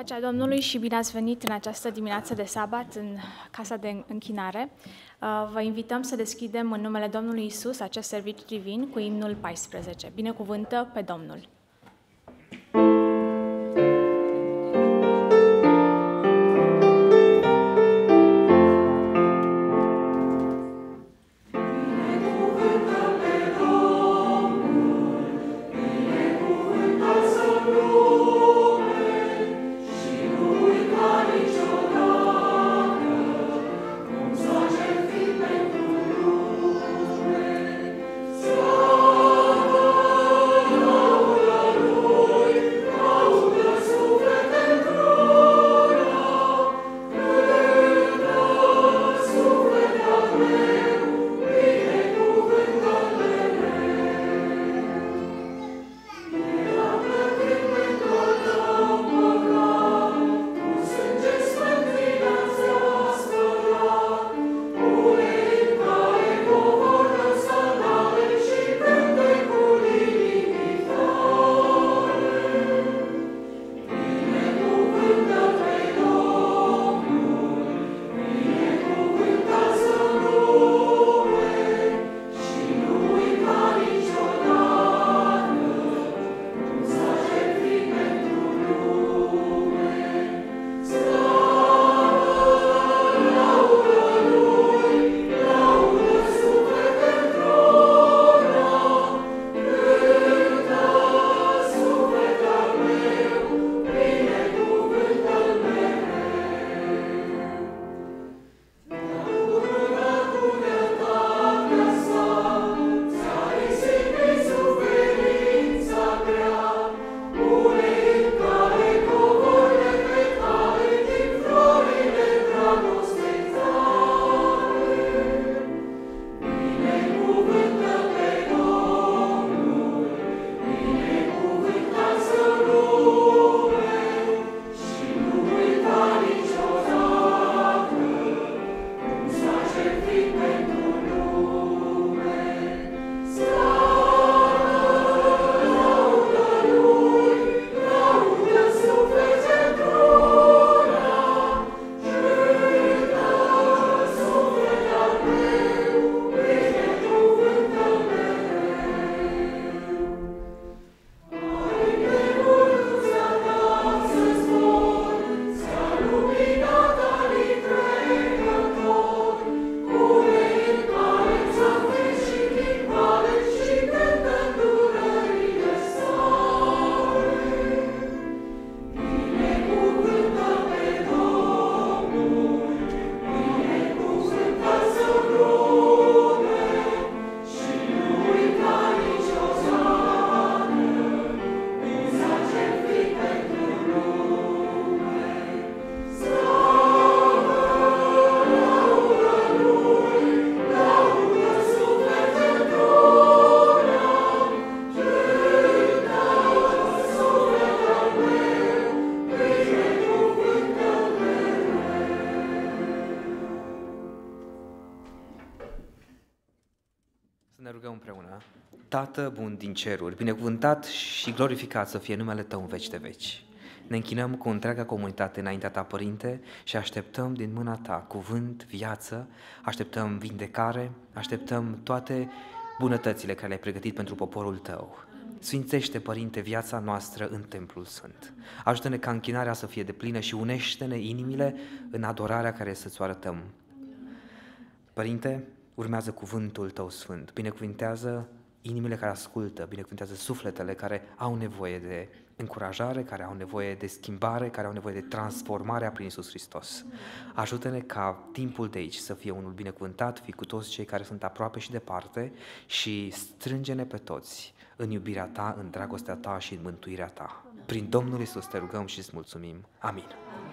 Pacea Domnului și bine ați venit în această dimineață de sabat în Casa de Închinare. Uh, vă invităm să deschidem în numele Domnului Isus acest serviciu divin cu imnul 14. Binecuvântă pe Domnul! Tată bun din ceruri, binecuvântat și glorificat să fie numele Tău în veci de veci. Ne închinăm cu întreaga comunitate înaintea Ta, Părinte, și așteptăm din mâna Ta cuvânt, viață, așteptăm vindecare, așteptăm toate bunătățile care le-ai pregătit pentru poporul Tău. Sfințește, Părinte, viața noastră în Templul Sfânt. Ajută-ne ca închinarea să fie deplină și unește-ne inimile în adorarea care să-ți o arătăm. Părinte, urmează cuvântul Tău Sfânt. Binecuvintează inimile care ascultă, binecuvântează sufletele care au nevoie de încurajare, care au nevoie de schimbare, care au nevoie de transformarea prin Isus Hristos. Ajută-ne ca timpul de aici să fie unul binecuvântat, fi cu toți cei care sunt aproape și departe și strânge-ne pe toți în iubirea Ta, în dragostea Ta și în mântuirea Ta. Prin Domnul Isus te rugăm și îți mulțumim. Amin. Amin.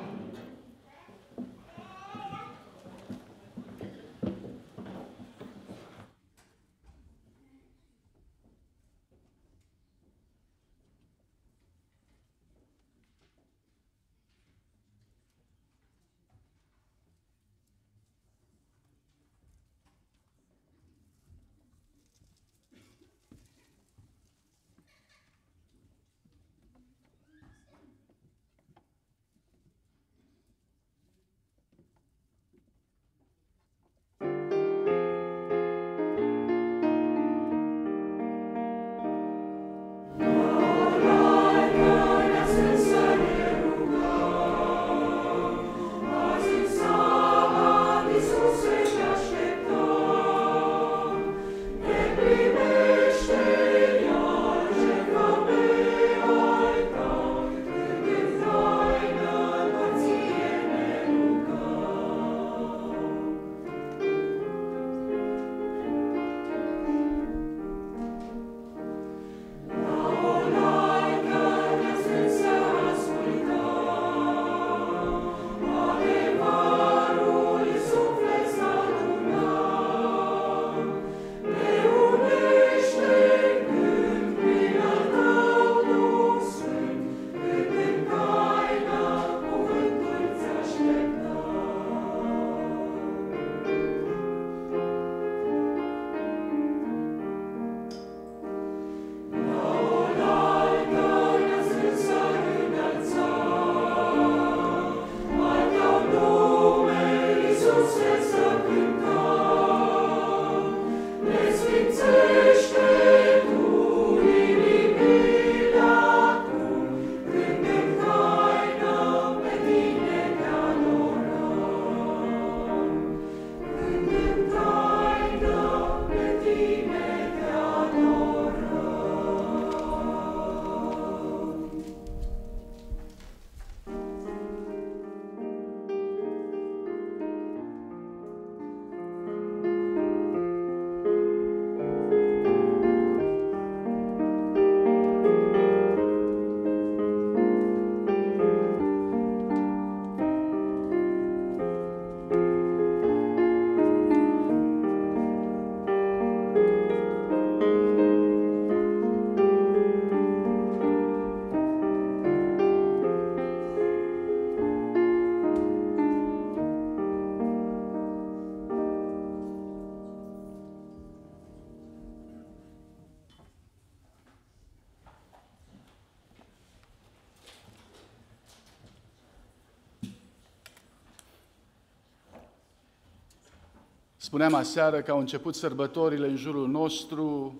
Spuneam aseară că au început sărbătorile în jurul nostru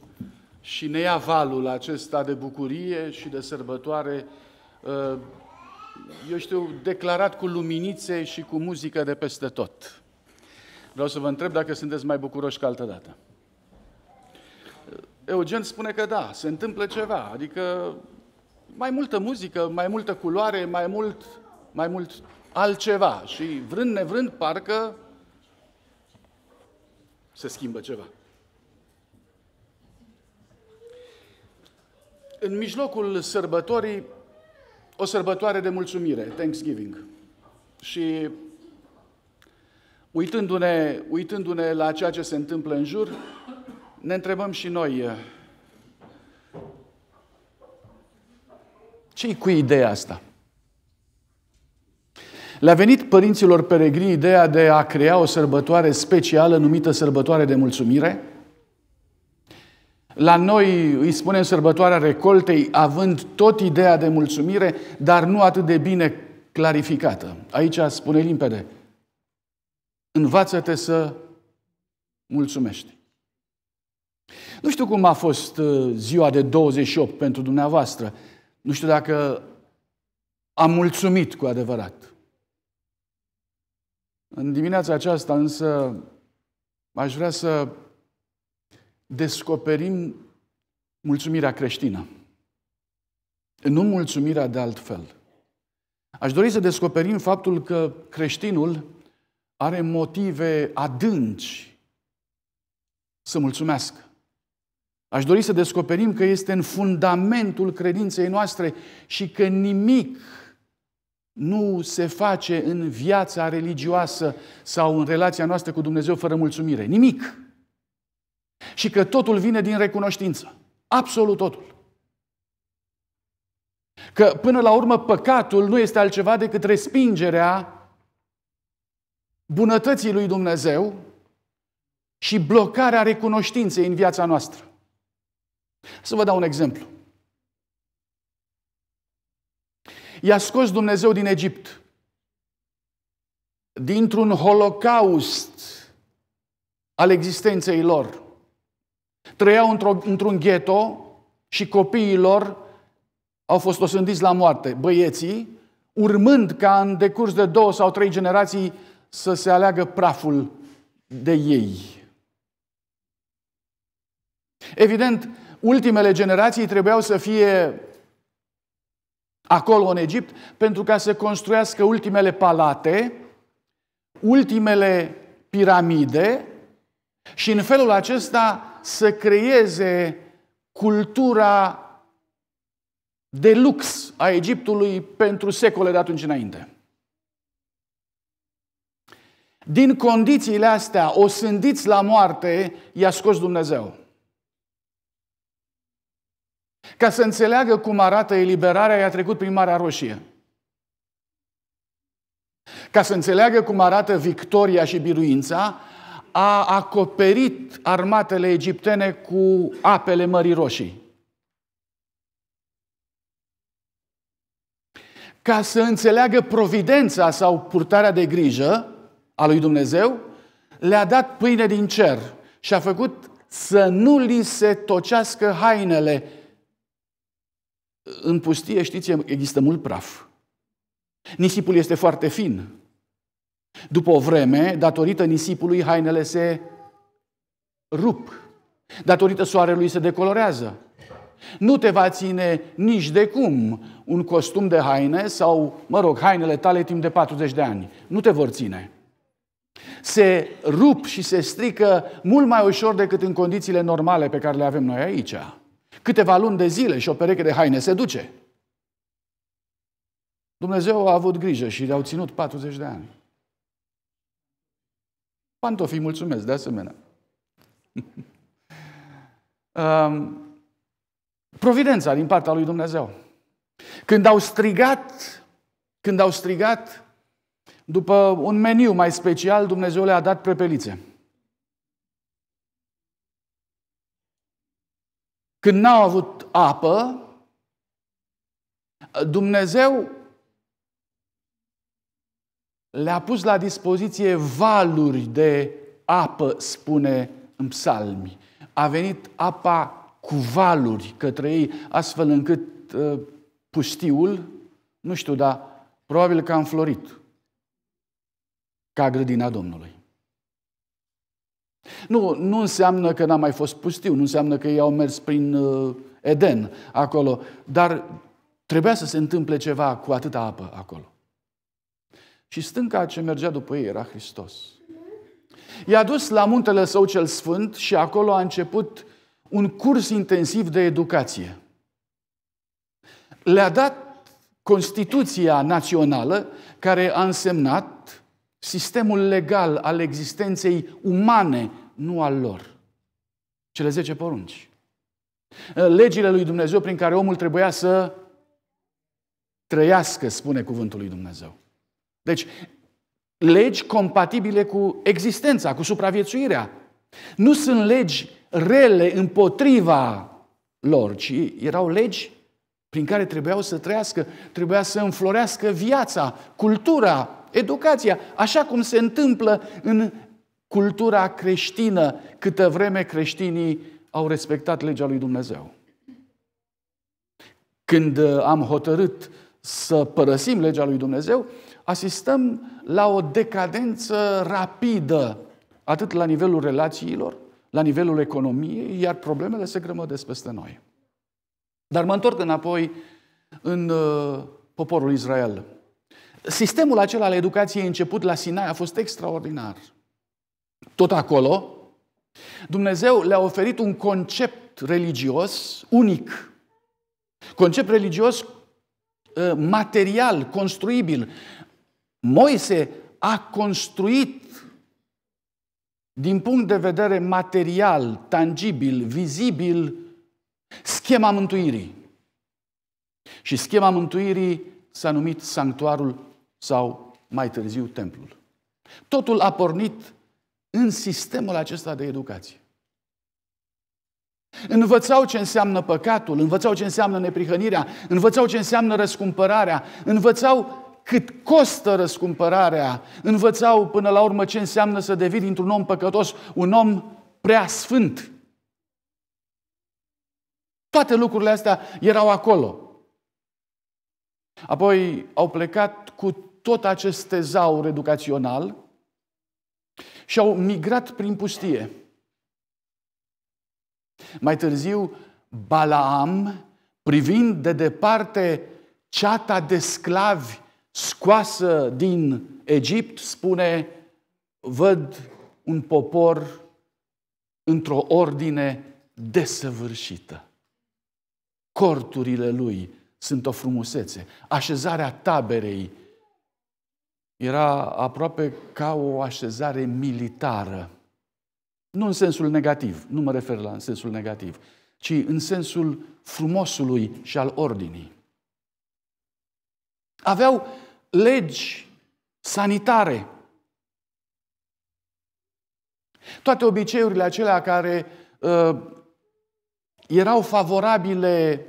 și ne ia valul acesta de bucurie și de sărbătoare, uh, eu știu, declarat cu luminițe și cu muzică de peste tot. Vreau să vă întreb dacă sunteți mai bucuroși ca altă dată. Uh, Eugen spune că da, se întâmplă ceva, adică mai multă muzică, mai multă culoare, mai mult, mai mult altceva. Și vrând nevrând, parcă se schimbă ceva. În mijlocul sărbătorii, o sărbătoare de mulțumire, Thanksgiving. Și uitându-ne, uitându-ne la ceea ce se întâmplă în jur, ne întrebăm și noi, ce-i cu ideea asta? Le-a venit părinților peregrini ideea de a crea o sărbătoare specială numită sărbătoare de mulțumire. La noi îi spunem sărbătoarea recoltei, având tot ideea de mulțumire, dar nu atât de bine clarificată. Aici spune limpede, învață-te să mulțumești. Nu știu cum a fost uh, ziua de 28 pentru dumneavoastră. Nu știu dacă am mulțumit cu adevărat. În dimineața aceasta însă aș vrea să descoperim mulțumirea creștină. Nu mulțumirea de altfel. Aș dori să descoperim faptul că creștinul are motive adânci să mulțumească. Aș dori să descoperim că este în fundamentul credinței noastre și că nimic nu se face în viața religioasă sau în relația noastră cu Dumnezeu fără mulțumire. Nimic. Și că totul vine din recunoștință. Absolut totul. Că până la urmă păcatul nu este altceva decât respingerea bunătății lui Dumnezeu și blocarea recunoștinței în viața noastră. Să vă dau un exemplu. I-a scos Dumnezeu din Egipt, dintr-un holocaust al existenței lor. Trăiau într un ghetto și copiii lor au fost osândiți la moarte, băieții, urmând ca în decurs de două sau trei generații să se aleagă praful de ei. Evident, ultimele generații trebuiau să fie acolo în Egipt, pentru ca să construiască ultimele palate, ultimele piramide și în felul acesta să creeze cultura de lux a Egiptului pentru secole de atunci înainte. Din condițiile astea, sândiți la moarte, i-a scos Dumnezeu. Ca să înțeleagă cum arată eliberarea, i-a trecut prin Marea Roșie. Ca să înțeleagă cum arată victoria și biruința, a acoperit armatele egiptene cu apele Mării Roșii. Ca să înțeleagă providența sau purtarea de grijă a lui Dumnezeu, le-a dat pâine din cer și a făcut să nu li se tocească hainele în pustie, știți, există mult praf. Nisipul este foarte fin. După o vreme, datorită nisipului, hainele se rup. Datorită soarelui se decolorează. Nu te va ține nici de cum un costum de haine sau, mă rog, hainele tale timp de 40 de ani. Nu te vor ține. Se rup și se strică mult mai ușor decât în condițiile normale pe care le avem noi aici câteva luni de zile și o pereche de haine se duce. Dumnezeu a avut grijă și le-au ținut 40 de ani. Pantofii mulțumesc de asemenea. Um, providența din partea lui Dumnezeu. Când au strigat, când au strigat după un meniu mai special, Dumnezeu le-a dat prepelițe. Când n-au avut apă, Dumnezeu le-a pus la dispoziție valuri de apă, spune în psalmi. A venit apa cu valuri către ei, astfel încât ă, pustiul, nu știu, dar probabil că a înflorit ca grădina Domnului. Nu, nu înseamnă că n-a mai fost pustiu, nu înseamnă că ei au mers prin uh, Eden acolo, dar trebuia să se întâmple ceva cu atâta apă acolo. Și stânca ce mergea după ei era Hristos. I-a dus la muntele său cel sfânt și acolo a început un curs intensiv de educație. Le-a dat Constituția Națională, care a însemnat sistemul legal al existenței umane, nu al lor. Cele zece porunci. Legile lui Dumnezeu prin care omul trebuia să trăiască, spune cuvântul lui Dumnezeu. Deci, legi compatibile cu existența, cu supraviețuirea. Nu sunt legi rele împotriva lor, ci erau legi prin care trebuiau să trăiască, trebuia să înflorească viața, cultura, Educația, așa cum se întâmplă în cultura creștină, câtă vreme creștinii au respectat legea lui Dumnezeu. Când uh, am hotărât să părăsim legea lui Dumnezeu, asistăm la o decadență rapidă, atât la nivelul relațiilor, la nivelul economiei, iar problemele se grămădesc peste noi. Dar mă întorc înapoi în uh, poporul Israel. Sistemul acela al educației început la Sinai a fost extraordinar. Tot acolo, Dumnezeu le-a oferit un concept religios unic. Concept religios ă, material, construibil. Moise a construit din punct de vedere material, tangibil, vizibil, schema mântuirii. Și schema mântuirii s-a numit sanctuarul sau mai târziu templul. Totul a pornit în sistemul acesta de educație. Învățau ce înseamnă păcatul, învățau ce înseamnă neprihănirea, învățau ce înseamnă răscumpărarea, învățau cât costă răscumpărarea, învățau până la urmă ce înseamnă să devii dintr-un om păcătos un om prea sfânt. Toate lucrurile astea erau acolo. Apoi au plecat cu tot acest tezaur educațional și au migrat prin pustie. Mai târziu, Balaam, privind de departe ceata de sclavi scoasă din Egipt, spune, văd un popor într-o ordine desăvârșită. Corturile lui sunt o frumusețe. Așezarea taberei era aproape ca o așezare militară. Nu în sensul negativ, nu mă refer la în sensul negativ, ci în sensul frumosului și al ordinii. Aveau legi sanitare. Toate obiceiurile acelea care uh, erau favorabile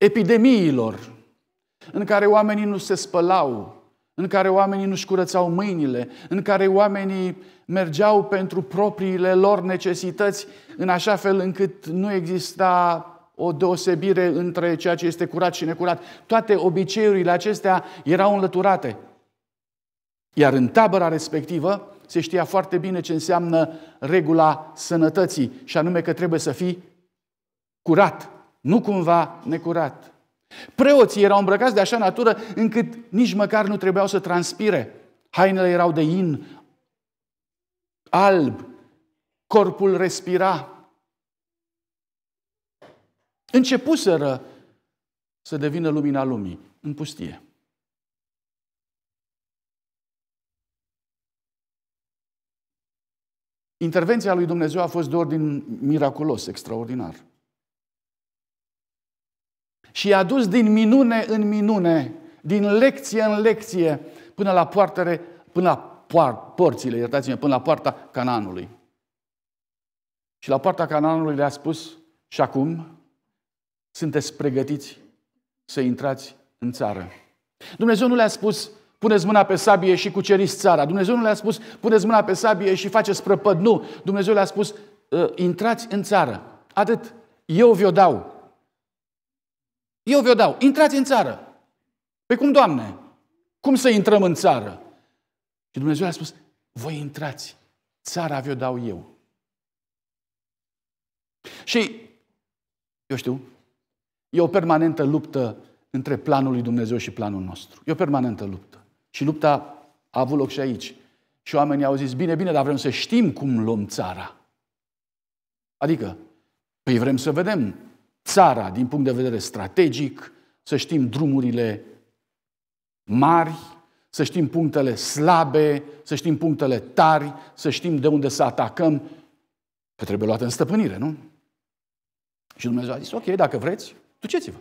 epidemiilor, în care oamenii nu se spălau, în care oamenii nu-și curățau mâinile, în care oamenii mergeau pentru propriile lor necesități, în așa fel încât nu exista o deosebire între ceea ce este curat și necurat. Toate obiceiurile acestea erau înlăturate. Iar în tabăra respectivă se știa foarte bine ce înseamnă regula sănătății, și anume că trebuie să fii curat, nu cumva necurat. Preoții erau îmbrăcați de așa natură încât nici măcar nu trebuiau să transpire. Hainele erau de in, alb, corpul respira. Începuseră să devină lumina lumii în pustie. Intervenția lui Dumnezeu a fost de ordin miraculos, extraordinar. Și i-a dus din minune în minune, din lecție în lecție, până la poartele, până la poar- porțile, iertați-mă, până la poarta Cananului. Și la poarta Cananului le-a spus, și acum sunteți pregătiți să intrați în țară. Dumnezeu nu le-a spus, puneți mâna pe sabie și cuceriți țara. Dumnezeu nu le-a spus, puneți mâna pe sabie și faceți prăpăd. Nu, Dumnezeu le-a spus, ă, intrați în țară. Atât, eu vi-o dau. Eu vă dau. Intrați în țară. Pe păi cum, Doamne? Cum să intrăm în țară? Și Dumnezeu a spus, voi intrați. Țara vă dau eu. Și, eu știu, e o permanentă luptă între planul lui Dumnezeu și planul nostru. E o permanentă luptă. Și lupta a avut loc și aici. Și oamenii au zis, bine, bine, dar vrem să știm cum luăm țara. Adică, păi vrem să vedem țara din punct de vedere strategic, să știm drumurile mari, să știm punctele slabe, să știm punctele tari, să știm de unde să atacăm, că trebuie luată în stăpânire, nu? Și Dumnezeu a zis, ok, dacă vreți, duceți-vă.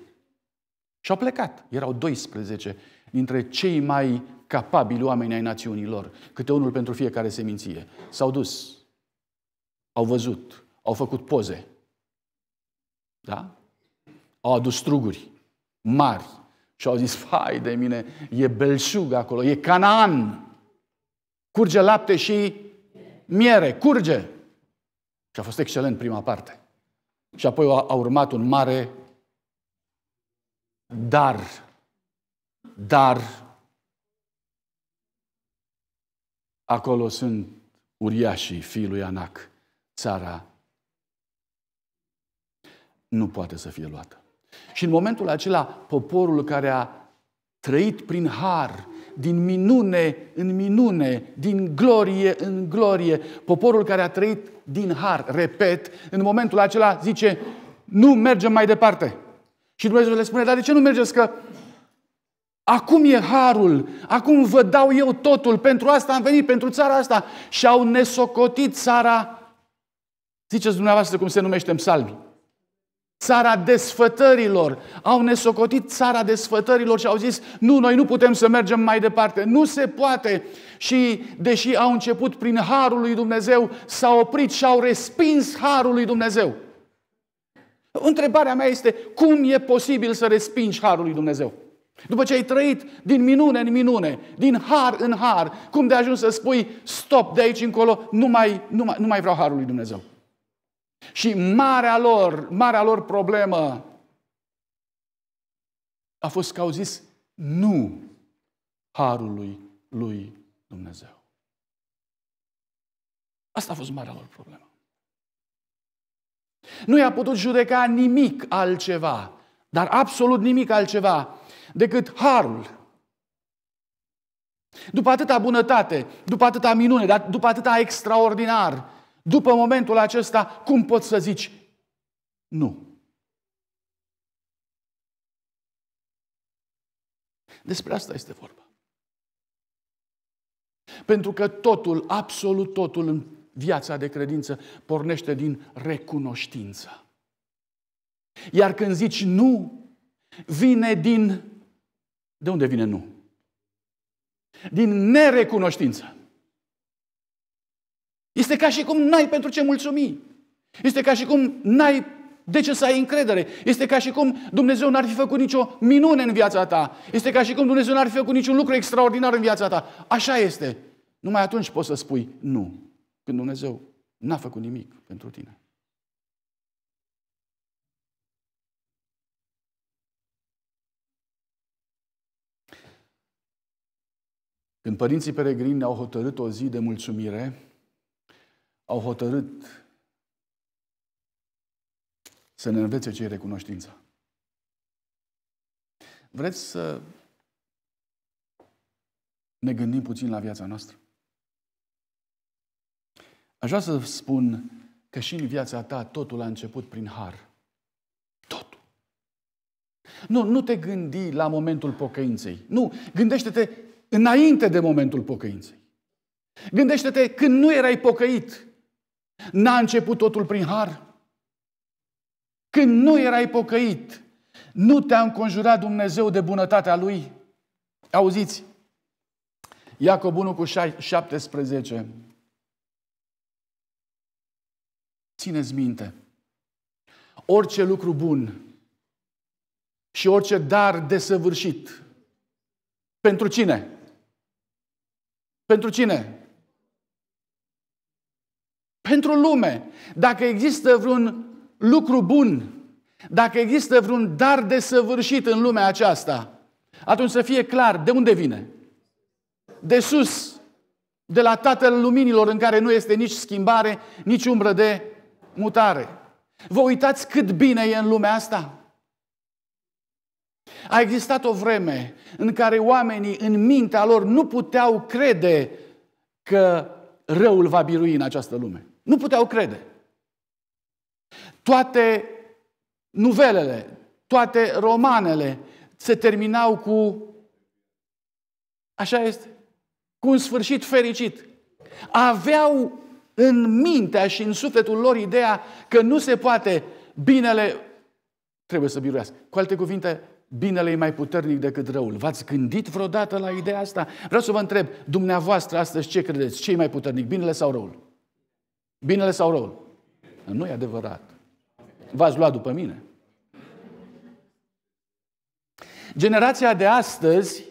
Și au plecat. Erau 12 dintre cei mai capabili oameni ai națiunilor, câte unul pentru fiecare seminție. S-au dus, au văzut, au făcut poze, da? Au adus struguri mari și au zis, fai de mine, e belșug acolo, e Canaan. Curge lapte și miere, curge. Și a fost excelent prima parte. Și apoi a urmat un mare dar. Dar acolo sunt uriașii fiul lui Anac, țara nu poate să fie luată. Și în momentul acela, poporul care a trăit prin har, din minune în minune, din glorie în glorie, poporul care a trăit din har, repet, în momentul acela zice, nu mergem mai departe. Și Dumnezeu le spune, dar de ce nu mergeți? Că Acum e harul, acum vă dau eu totul, pentru asta am venit, pentru țara asta. Și au nesocotit țara, ziceți dumneavoastră cum se numește în psalmi, țara desfătărilor. Au nesocotit țara desfătărilor și au zis, nu, noi nu putem să mergem mai departe, nu se poate. Și deși au început prin Harul lui Dumnezeu, s-au oprit și au respins Harul lui Dumnezeu. Întrebarea mea este, cum e posibil să respingi Harul lui Dumnezeu? După ce ai trăit din minune în minune, din har în har, cum de ajuns să spui, stop, de aici încolo, nu mai, nu mai, nu mai vreau Harul lui Dumnezeu. Și marea lor, marea lor problemă a fost că au zis nu harului lui Dumnezeu. Asta a fost marea lor problemă. Nu i-a putut judeca nimic altceva, dar absolut nimic altceva decât harul. După atâta bunătate, după atâta minune, după atâta extraordinar, după momentul acesta, cum poți să zici nu? Despre asta este vorba. Pentru că totul, absolut totul în viața de credință pornește din recunoștință. Iar când zici nu, vine din. De unde vine nu? Din nerecunoștință. Este ca și cum n-ai pentru ce mulțumi. Este ca și cum n-ai de ce să ai încredere? Este ca și cum Dumnezeu n-ar fi făcut nicio minune în viața ta. Este ca și cum Dumnezeu n-ar fi făcut niciun lucru extraordinar în viața ta. Așa este. Numai atunci poți să spui nu, când Dumnezeu n-a făcut nimic pentru tine. Când părinții peregrini au hotărât o zi de mulțumire, au hotărât să ne învețe ce e recunoștința. Vreți să ne gândim puțin la viața noastră? Aș vrea să spun că și în viața ta totul a început prin har. Totul. Nu, nu te gândi la momentul pocăinței. Nu, gândește-te înainte de momentul pocăinței. Gândește-te când nu erai pocăit. N-a început totul prin har? Când nu erai pocăit, nu te-a înconjurat Dumnezeu de bunătatea Lui? Auziți, Iacob 1 cu 17. Țineți minte, orice lucru bun și orice dar desăvârșit, pentru cine? Pentru cine? pentru lume. Dacă există vreun lucru bun, dacă există vreun dar de săvârșit în lumea aceasta, atunci să fie clar de unde vine. De sus, de la Tatăl Luminilor în care nu este nici schimbare, nici umbră de mutare. Vă uitați cât bine e în lumea asta? A existat o vreme în care oamenii în mintea lor nu puteau crede că răul va birui în această lume. Nu puteau crede. Toate nuvelele, toate romanele se terminau cu așa este, cu un sfârșit fericit. Aveau în mintea și în sufletul lor ideea că nu se poate binele trebuie să biruiască. Cu alte cuvinte, binele e mai puternic decât răul. V-ați gândit vreodată la ideea asta? Vreau să vă întreb, dumneavoastră astăzi ce credeți? Ce e mai puternic, binele sau răul? Binele sau răul? Nu e adevărat. V-ați luat după mine. Generația de astăzi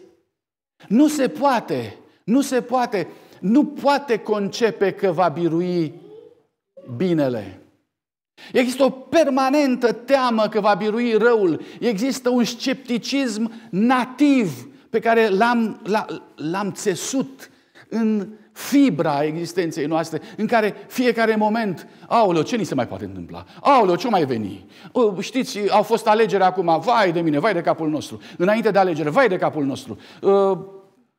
nu se poate, nu se poate, nu poate concepe că va birui binele. Există o permanentă teamă că va birui răul. Există un scepticism nativ pe care l-am, l-am țesut în fibra existenței noastre, în care fiecare moment, aoleo, ce ni se mai poate întâmpla? Aoleo, ce mai veni? Știți, au fost alegeri acum, vai de mine, vai de capul nostru. Înainte de alegeri, vai de capul nostru.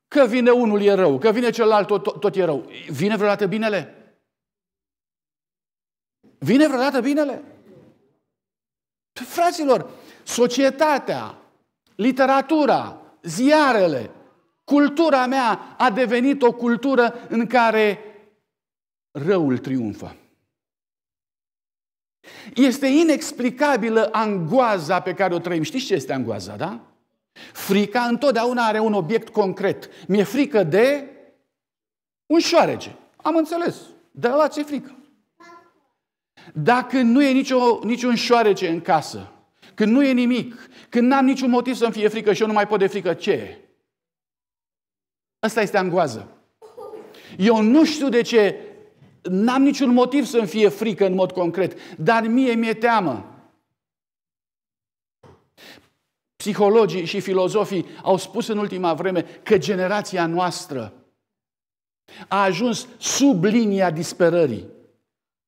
Că vine unul e rău, că vine celălalt tot, tot e rău. Vine vreodată binele? Vine vreodată binele? Păi, fraților, societatea, literatura, ziarele, Cultura mea a devenit o cultură în care răul triumfă. Este inexplicabilă angoaza pe care o trăim. Știți ce este angoaza, da? Frica întotdeauna are un obiect concret. Mi-e frică de un șoarece. Am înțeles. De la ce frică. Dacă nu e nicio, niciun șoarece în casă, când nu e nimic, când n-am niciun motiv să-mi fie frică și eu nu mai pot de frică, ce e? Asta este angoază. Eu nu știu de ce, n-am niciun motiv să-mi fie frică în mod concret, dar mie mi-e teamă. Psihologii și filozofii au spus în ultima vreme că generația noastră a ajuns sub linia disperării.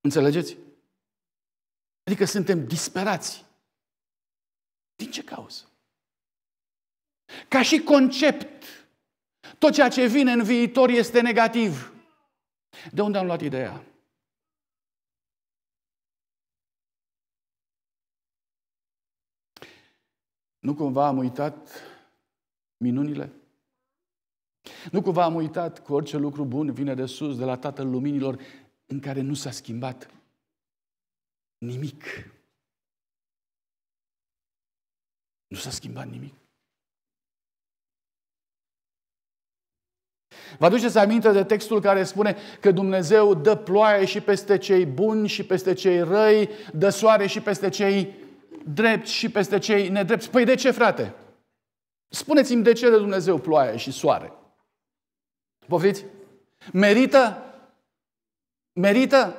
Înțelegeți? Adică suntem disperați. Din ce cauză? Ca și concept, tot ceea ce vine în viitor este negativ. De unde am luat ideea? Nu cumva am uitat minunile? Nu cumva am uitat că orice lucru bun vine de sus, de la Tatăl Luminilor, în care nu s-a schimbat nimic. Nu s-a schimbat nimic. Vă aduceți aminte de textul care spune că Dumnezeu dă ploaie și peste cei buni și peste cei răi, dă soare și peste cei drepți și peste cei nedrepți. Păi de ce, frate? Spuneți-mi de ce de Dumnezeu ploaie și soare? Poftiți? Merită? Merită?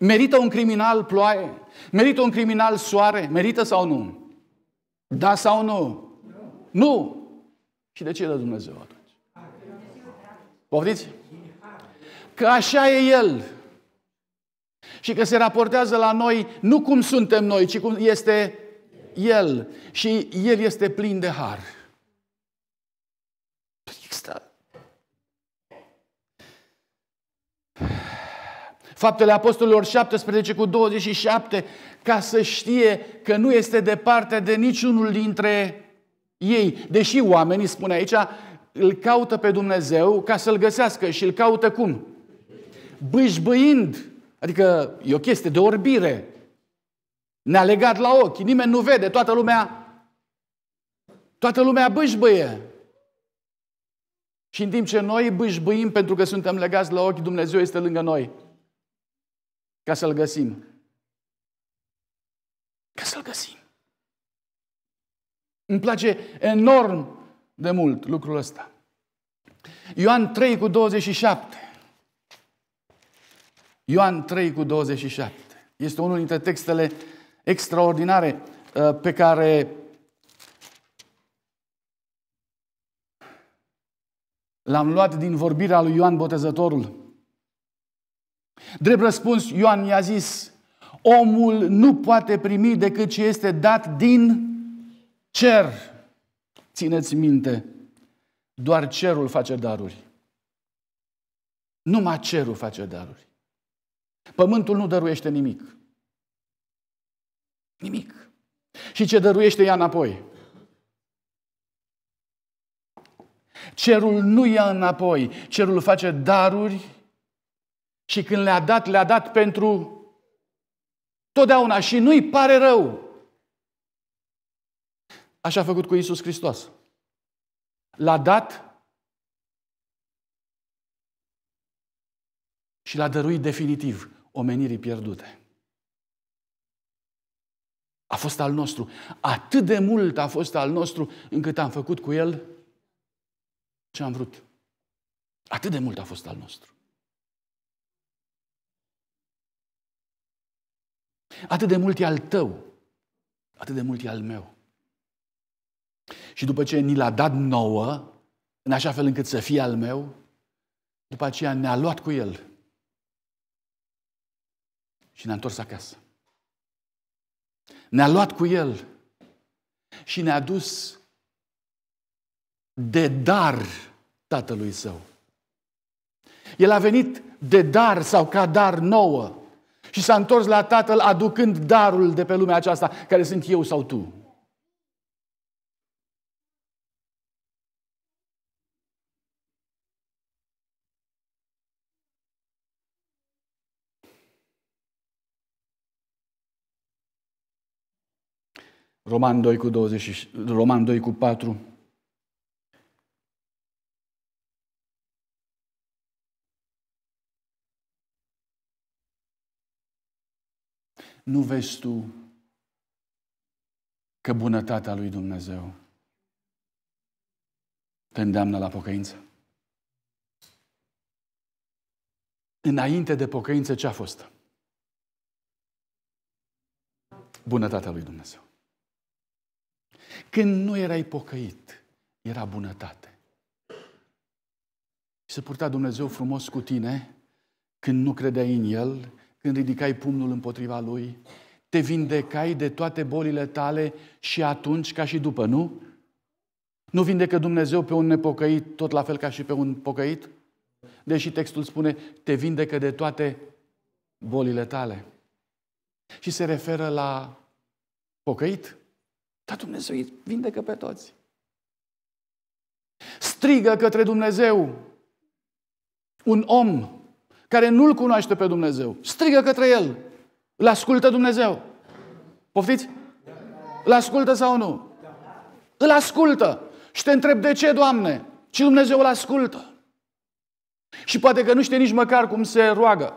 Merită un criminal ploaie? Merită un criminal soare? Merită sau nu? Da sau nu? Nu. nu. Și de ce de Dumnezeu atunci? Poftiți? Că așa e El. Și că se raportează la noi nu cum suntem noi, ci cum este El. Și El este plin de har. Faptele Apostolilor 17 cu 27, ca să știe că nu este departe de niciunul dintre ei. Deși oamenii, spune aici, îl caută pe Dumnezeu ca să-l găsească și îl caută cum? Bâșbâind. Adică e o chestie de orbire. Ne-a legat la ochi, nimeni nu vede, toată lumea toată lumea bâșbâie. Și în timp ce noi bâșbâim pentru că suntem legați la ochi, Dumnezeu este lângă noi. Ca să-L găsim. Ca să-L găsim. Îmi place enorm de mult lucrul ăsta. Ioan 3 cu 27. Ioan 3 cu 27. Este unul dintre textele extraordinare uh, pe care l-am luat din vorbirea lui Ioan Botezătorul. Drept răspuns, Ioan i-a zis, omul nu poate primi decât ce este dat din cer. Țineți minte, doar cerul face daruri. Numai cerul face daruri. Pământul nu dăruiește nimic. Nimic. Și ce dăruiește ea înapoi? Cerul nu ia înapoi. Cerul face daruri și când le-a dat, le-a dat pentru totdeauna și nu-i pare rău. Așa a făcut cu Isus Hristos. L-a dat și l-a dăruit definitiv omenirii pierdute. A fost al nostru. Atât de mult a fost al nostru încât am făcut cu el ce am vrut. Atât de mult a fost al nostru. Atât de mult e al tău. Atât de mult e al meu. Și după ce ni l-a dat nouă, în așa fel încât să fie al meu, după aceea ne-a luat cu el și ne-a întors acasă. Ne-a luat cu el și ne-a dus de dar tatălui său. El a venit de dar sau ca dar nouă și s-a întors la tatăl aducând darul de pe lumea aceasta, care sunt eu sau tu. Roman 2 cu, 20, Roman 2 cu 4. Nu vezi tu că bunătatea lui Dumnezeu te îndeamnă la pocăință? Înainte de pocăință ce a fost? Bunătatea lui Dumnezeu. Când nu erai pocăit, era bunătate. Și se purta Dumnezeu frumos cu tine când nu credeai în El, când ridicai pumnul împotriva Lui, te vindecai de toate bolile tale și atunci ca și după, nu? Nu vindecă Dumnezeu pe un nepocăit tot la fel ca și pe un pocăit? Deși textul spune, te vindecă de toate bolile tale. Și se referă la pocăit. Dar Dumnezeu îi vindecă pe toți. Strigă către Dumnezeu un om care nu-L cunoaște pe Dumnezeu. Strigă către El. Îl ascultă Dumnezeu. Poftiți? Îl ascultă sau nu? Îl ascultă. Și te întreb de ce, Doamne? Și Dumnezeu îl ascultă. Și poate că nu știe nici măcar cum se roagă.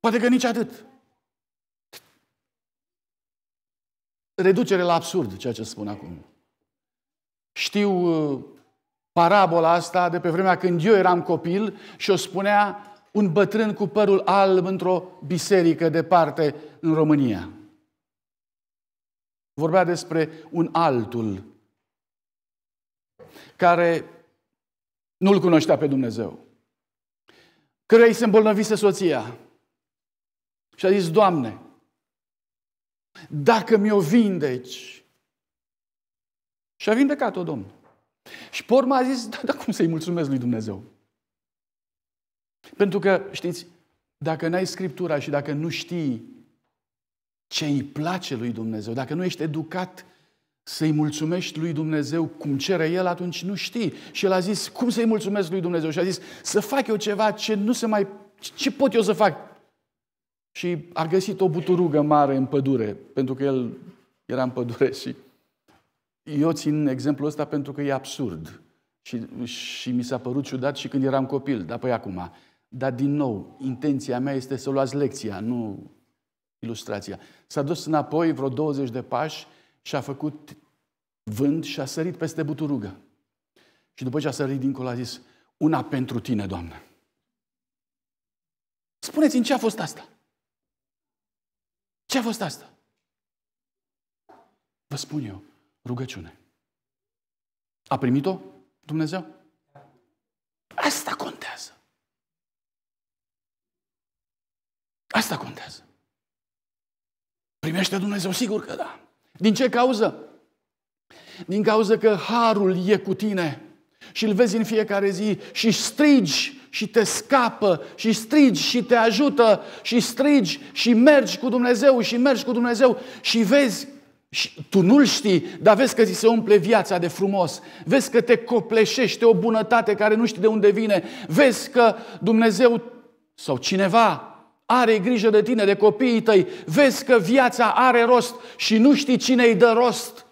Poate că nici atât. reducere la absurd ceea ce spun acum. Știu uh, parabola asta de pe vremea când eu eram copil și o spunea un bătrân cu părul alb într-o biserică departe în România. Vorbea despre un altul care nu-l cunoștea pe Dumnezeu, căruia îi se îmbolnăvise soția. Și a zis, Doamne, dacă mi-o vindeci. Și a vindecat-o Domnul. Și por a zis, da, da cum să-i mulțumesc lui Dumnezeu? Pentru că, știți, dacă n-ai Scriptura și dacă nu știi ce îi place lui Dumnezeu, dacă nu ești educat să-i mulțumești lui Dumnezeu cum cere El, atunci nu știi. Și El a zis, cum să-i mulțumesc lui Dumnezeu? Și a zis, să fac eu ceva ce nu se mai... Ce pot eu să fac? și a găsit o buturugă mare în pădure, pentru că el era în pădure și eu țin exemplul ăsta pentru că e absurd. Și, și mi s-a părut ciudat și când eram copil, dar păi acum. Dar din nou, intenția mea este să luați lecția, nu ilustrația. S-a dus înapoi vreo 20 de pași și a făcut vânt și a sărit peste buturugă. Și după ce a sărit dincolo a zis, una pentru tine, Doamne. Spuneți-mi ce a fost asta? Ce a fost asta? Vă spun eu, rugăciune. A primit-o Dumnezeu? Asta contează. Asta contează. Primește Dumnezeu? Sigur că da. Din ce cauză? Din cauză că harul e cu tine și îl vezi în fiecare zi și strigi și te scapă și strigi și te ajută și strigi și mergi cu Dumnezeu și mergi cu Dumnezeu și vezi și tu nu-l știi, dar vezi că ți se umple viața de frumos. Vezi că te copleșește o bunătate care nu știi de unde vine. Vezi că Dumnezeu sau cineva are grijă de tine, de copiii tăi. Vezi că viața are rost și nu știi cine îi dă rost.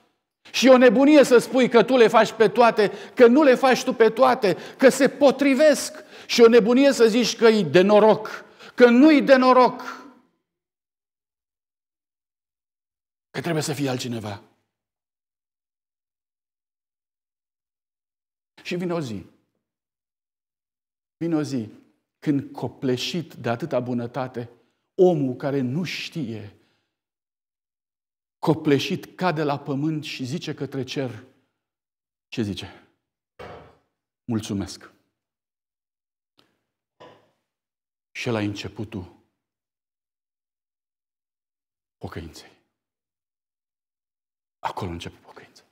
Și e o nebunie să spui că tu le faci pe toate, că nu le faci tu pe toate, că se potrivesc. Și o nebunie să zici că e de noroc, că nu-i de noroc, că trebuie să fie altcineva. Și vine o zi, vine o zi când copleșit de atâta bunătate, omul care nu știe, copleșit cade la pământ și zice către cer, ce zice? Mulțumesc! și la începutul pocăinței. Acolo începe pocăința.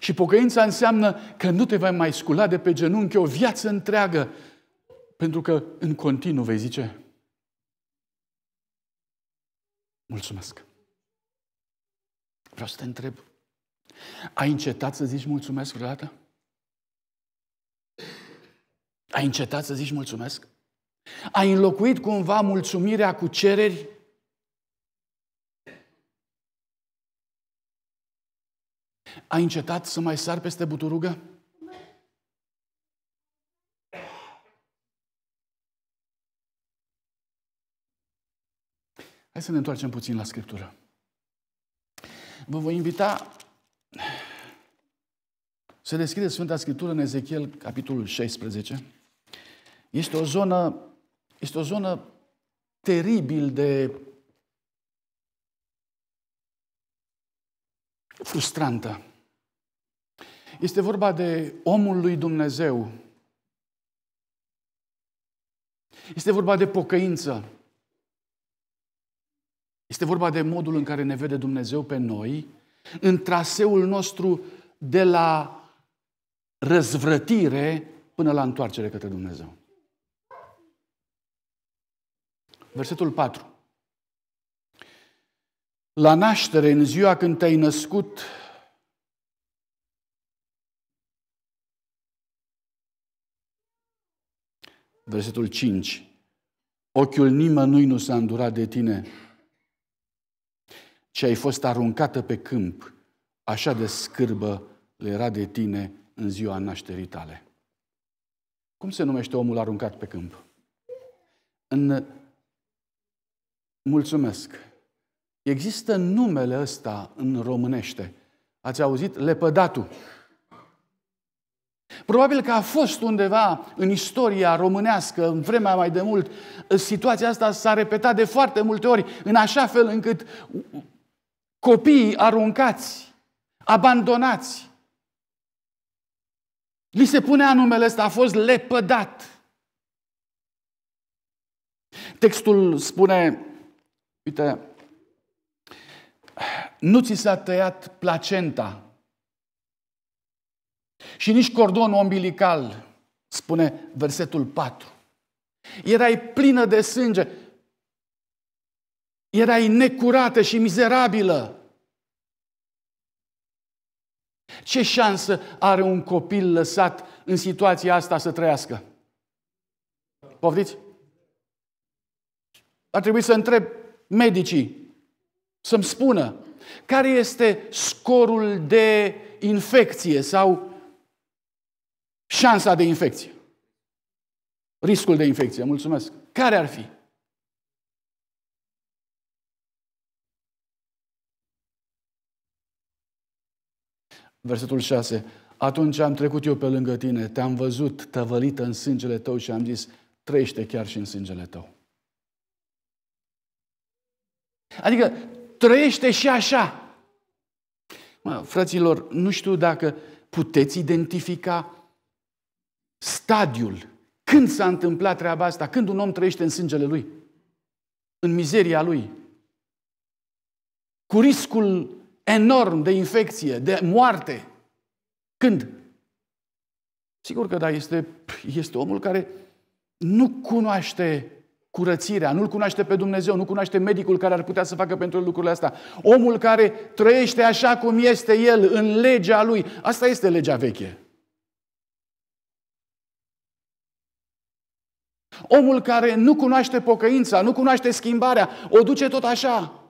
Și pocăința înseamnă că nu te vei mai scula de pe genunchi o viață întreagă, pentru că în continuu vei zice, mulțumesc. Vreau să te întreb, ai încetat să zici mulțumesc vreodată? Ai încetat să zici mulțumesc? Ai înlocuit cumva mulțumirea cu cereri? Ai încetat să mai sar peste buturugă? Hai să ne întoarcem puțin la Scriptură. Vă voi invita se deschide Sfânta Scriptură în Ezechiel, capitolul 16. Este o zonă, este o zonă teribil de frustrantă. Este vorba de omul lui Dumnezeu. Este vorba de pocăință. Este vorba de modul în care ne vede Dumnezeu pe noi, în traseul nostru de la răzvrătire până la întoarcere către Dumnezeu. Versetul 4. La naștere, în ziua când te-ai născut, Versetul 5. Ochiul nimănui nu s-a îndurat de tine, ci ai fost aruncată pe câmp, așa de scârbă le era de tine în ziua nașterii tale. Cum se numește omul aruncat pe câmp? În... Mulțumesc. Există numele ăsta în românește. Ați auzit? Lepădatul. Probabil că a fost undeva în istoria românească, în vremea mai de mult, situația asta s-a repetat de foarte multe ori, în așa fel încât copiii aruncați, abandonați, Li se punea numele ăsta, a fost lepădat. Textul spune, uite, nu ți s-a tăiat placenta și nici cordonul umbilical, spune versetul 4. Erai plină de sânge, erai necurată și mizerabilă. Ce șansă are un copil lăsat în situația asta să trăiască? Poftiți? Ar trebui să întreb medicii să-mi spună care este scorul de infecție sau șansa de infecție. Riscul de infecție, mulțumesc. Care ar fi? Versetul 6. Atunci am trecut eu pe lângă tine, te-am văzut tăvălită în sângele tău și am zis, trăiește chiar și în sângele tău. Adică, trăiește și așa. Mă, frăților, nu știu dacă puteți identifica stadiul. Când s-a întâmplat treaba asta? Când un om trăiește în sângele lui? În mizeria lui? Cu riscul enorm de infecție, de moarte. Când? Sigur că da, este, este omul care nu cunoaște curățirea, nu-L cunoaște pe Dumnezeu, nu cunoaște medicul care ar putea să facă pentru lucrurile astea. Omul care trăiește așa cum este el, în legea lui. Asta este legea veche. Omul care nu cunoaște pocăința, nu cunoaște schimbarea, o duce tot așa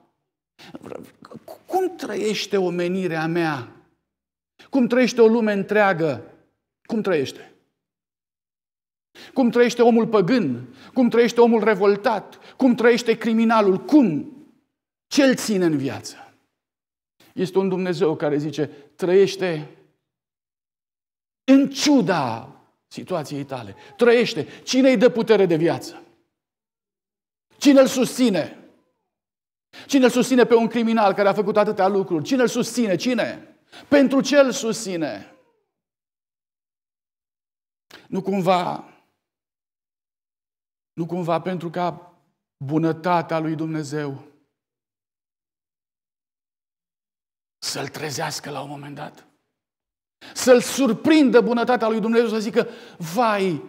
cum trăiește omenirea mea? Cum trăiește o lume întreagă? Cum trăiește? Cum trăiește omul păgân? Cum trăiește omul revoltat? Cum trăiește criminalul? Cum? Ce îl ține în viață? Este un Dumnezeu care zice, trăiește în ciuda situației tale. Trăiește. Cine îi dă putere de viață? Cine îl susține? Cine îl susține pe un criminal care a făcut atâtea lucruri? Cine îl susține? Cine? Pentru ce îl susține? Nu cumva, nu cumva pentru ca bunătatea lui Dumnezeu să-l trezească la un moment dat. Să-l surprindă bunătatea lui Dumnezeu să zică, vai,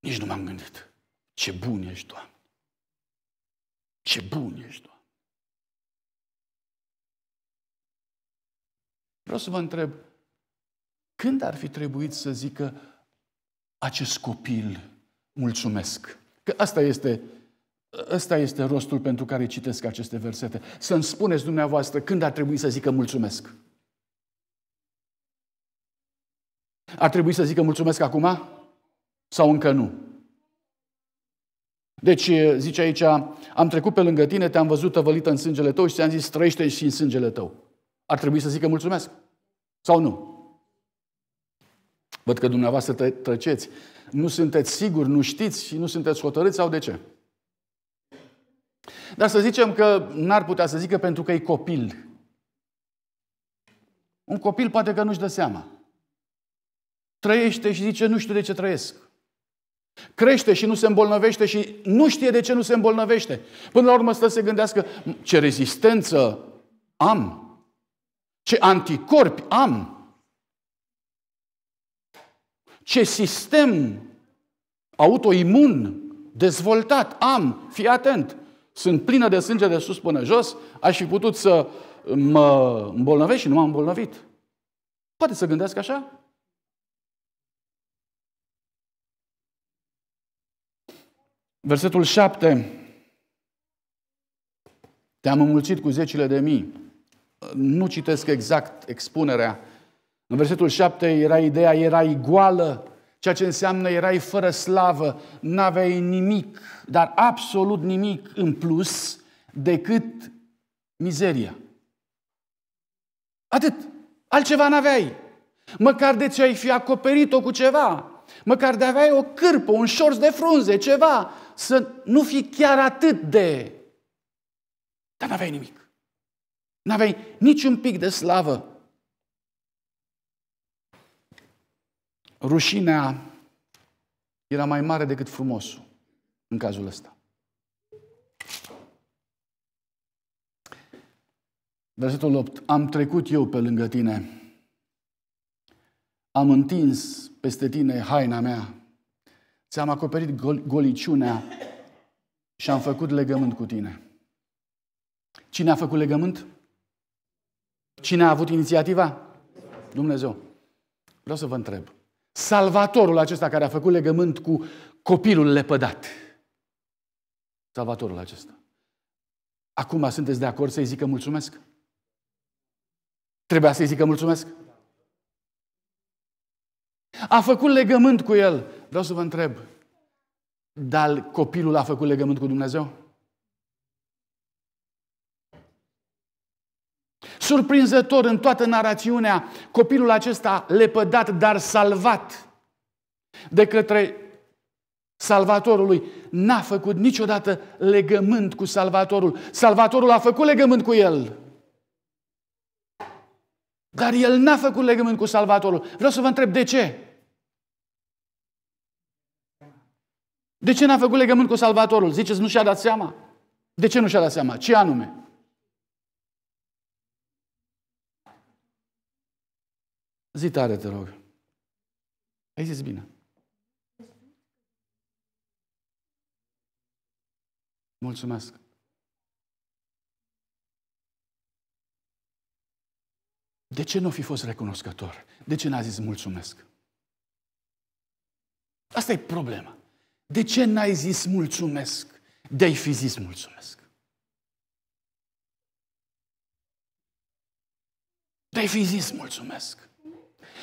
nici nu m-am gândit. Ce bun ești, Doamne. Ce bun ești, Doamne! Vreau să vă întreb, când ar fi trebuit să zică acest copil mulțumesc? Că asta este, asta este rostul pentru care citesc aceste versete. Să-mi spuneți dumneavoastră când ar trebui să zică mulțumesc. Ar trebui să zică mulțumesc acum? Sau încă nu? Deci, zice aici, am trecut pe lângă tine, te-am văzut tăvălită în sângele tău și ți-am zis, trăiește și în sângele tău. Ar trebui să zică mulțumesc. Sau nu? Văd că dumneavoastră tră- trăceți. Nu sunteți siguri, nu știți și nu sunteți hotărâți sau de ce? Dar să zicem că n-ar putea să zică pentru că e copil. Un copil poate că nu-și dă seama. Trăiește și zice, nu știu de ce trăiesc. Crește și nu se îmbolnăvește și nu știe de ce nu se îmbolnăvește. Până la urmă stă să se gândească ce rezistență am, ce anticorpi am, ce sistem autoimun dezvoltat am, fii atent, sunt plină de sânge de sus până jos, aș fi putut să mă îmbolnăvesc și nu m-am îmbolnăvit. Poate să gândească așa? Versetul 7. Te-am înmulțit cu zecile de mii. Nu citesc exact expunerea. În versetul 7 era ideea, erai goală, ceea ce înseamnă erai fără slavă, n-aveai nimic, dar absolut nimic în plus decât mizeria. Atât. Altceva n-aveai. Măcar de ce ai fi acoperit-o cu ceva. Măcar de aveai o cârpă, un șorț de frunze, ceva, să nu fii chiar atât de... Dar n-aveai nimic. N-aveai niciun pic de slavă. Rușinea era mai mare decât frumosul în cazul ăsta. Versetul 8. Am trecut eu pe lângă tine am întins peste tine haina mea. Ți-am acoperit gol- goliciunea și am făcut legământ cu tine. Cine a făcut legământ? Cine a avut inițiativa? Dumnezeu. Vreau să vă întreb. Salvatorul acesta care a făcut legământ cu copilul lepădat. Salvatorul acesta. Acum sunteți de acord să-i zică mulțumesc? Trebuia să-i zică mulțumesc? A făcut legământ cu el. Vreau să vă întreb, dar copilul a făcut legământ cu Dumnezeu? Surprinzător în toată narațiunea, copilul acesta lepădat, dar salvat de către Salvatorului n-a făcut niciodată legământ cu Salvatorul. Salvatorul a făcut legământ cu el. Dar el n-a făcut legământ cu Salvatorul. Vreau să vă întreb de ce? De ce n-a făcut legământ cu Salvatorul? Ziceți, nu și-a dat seama? De ce nu și-a dat seama? Ce anume? Zi tare, te rog. Ai zis bine. Mulțumesc. De ce nu fi fost recunoscător? De ce n-a zis mulțumesc? Asta e problema. De ce n-ai zis mulțumesc? De-ai fi zis mulțumesc. De-ai fi zis mulțumesc.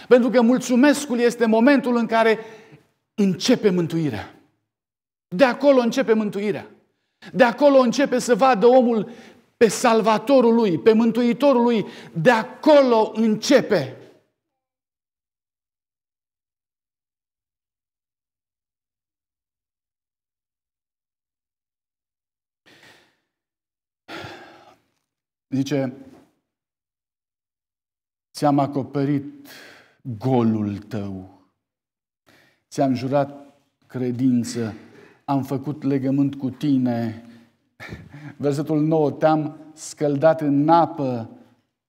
Pentru că mulțumescul este momentul în care începe mântuirea. De acolo începe mântuirea. De acolo începe să vadă omul pe salvatorul lui, pe mântuitorul lui. De acolo începe Zice, ți-am acoperit golul tău, ți-am jurat credință, am făcut legământ cu tine. Versetul 9, te-am scăldat în apă,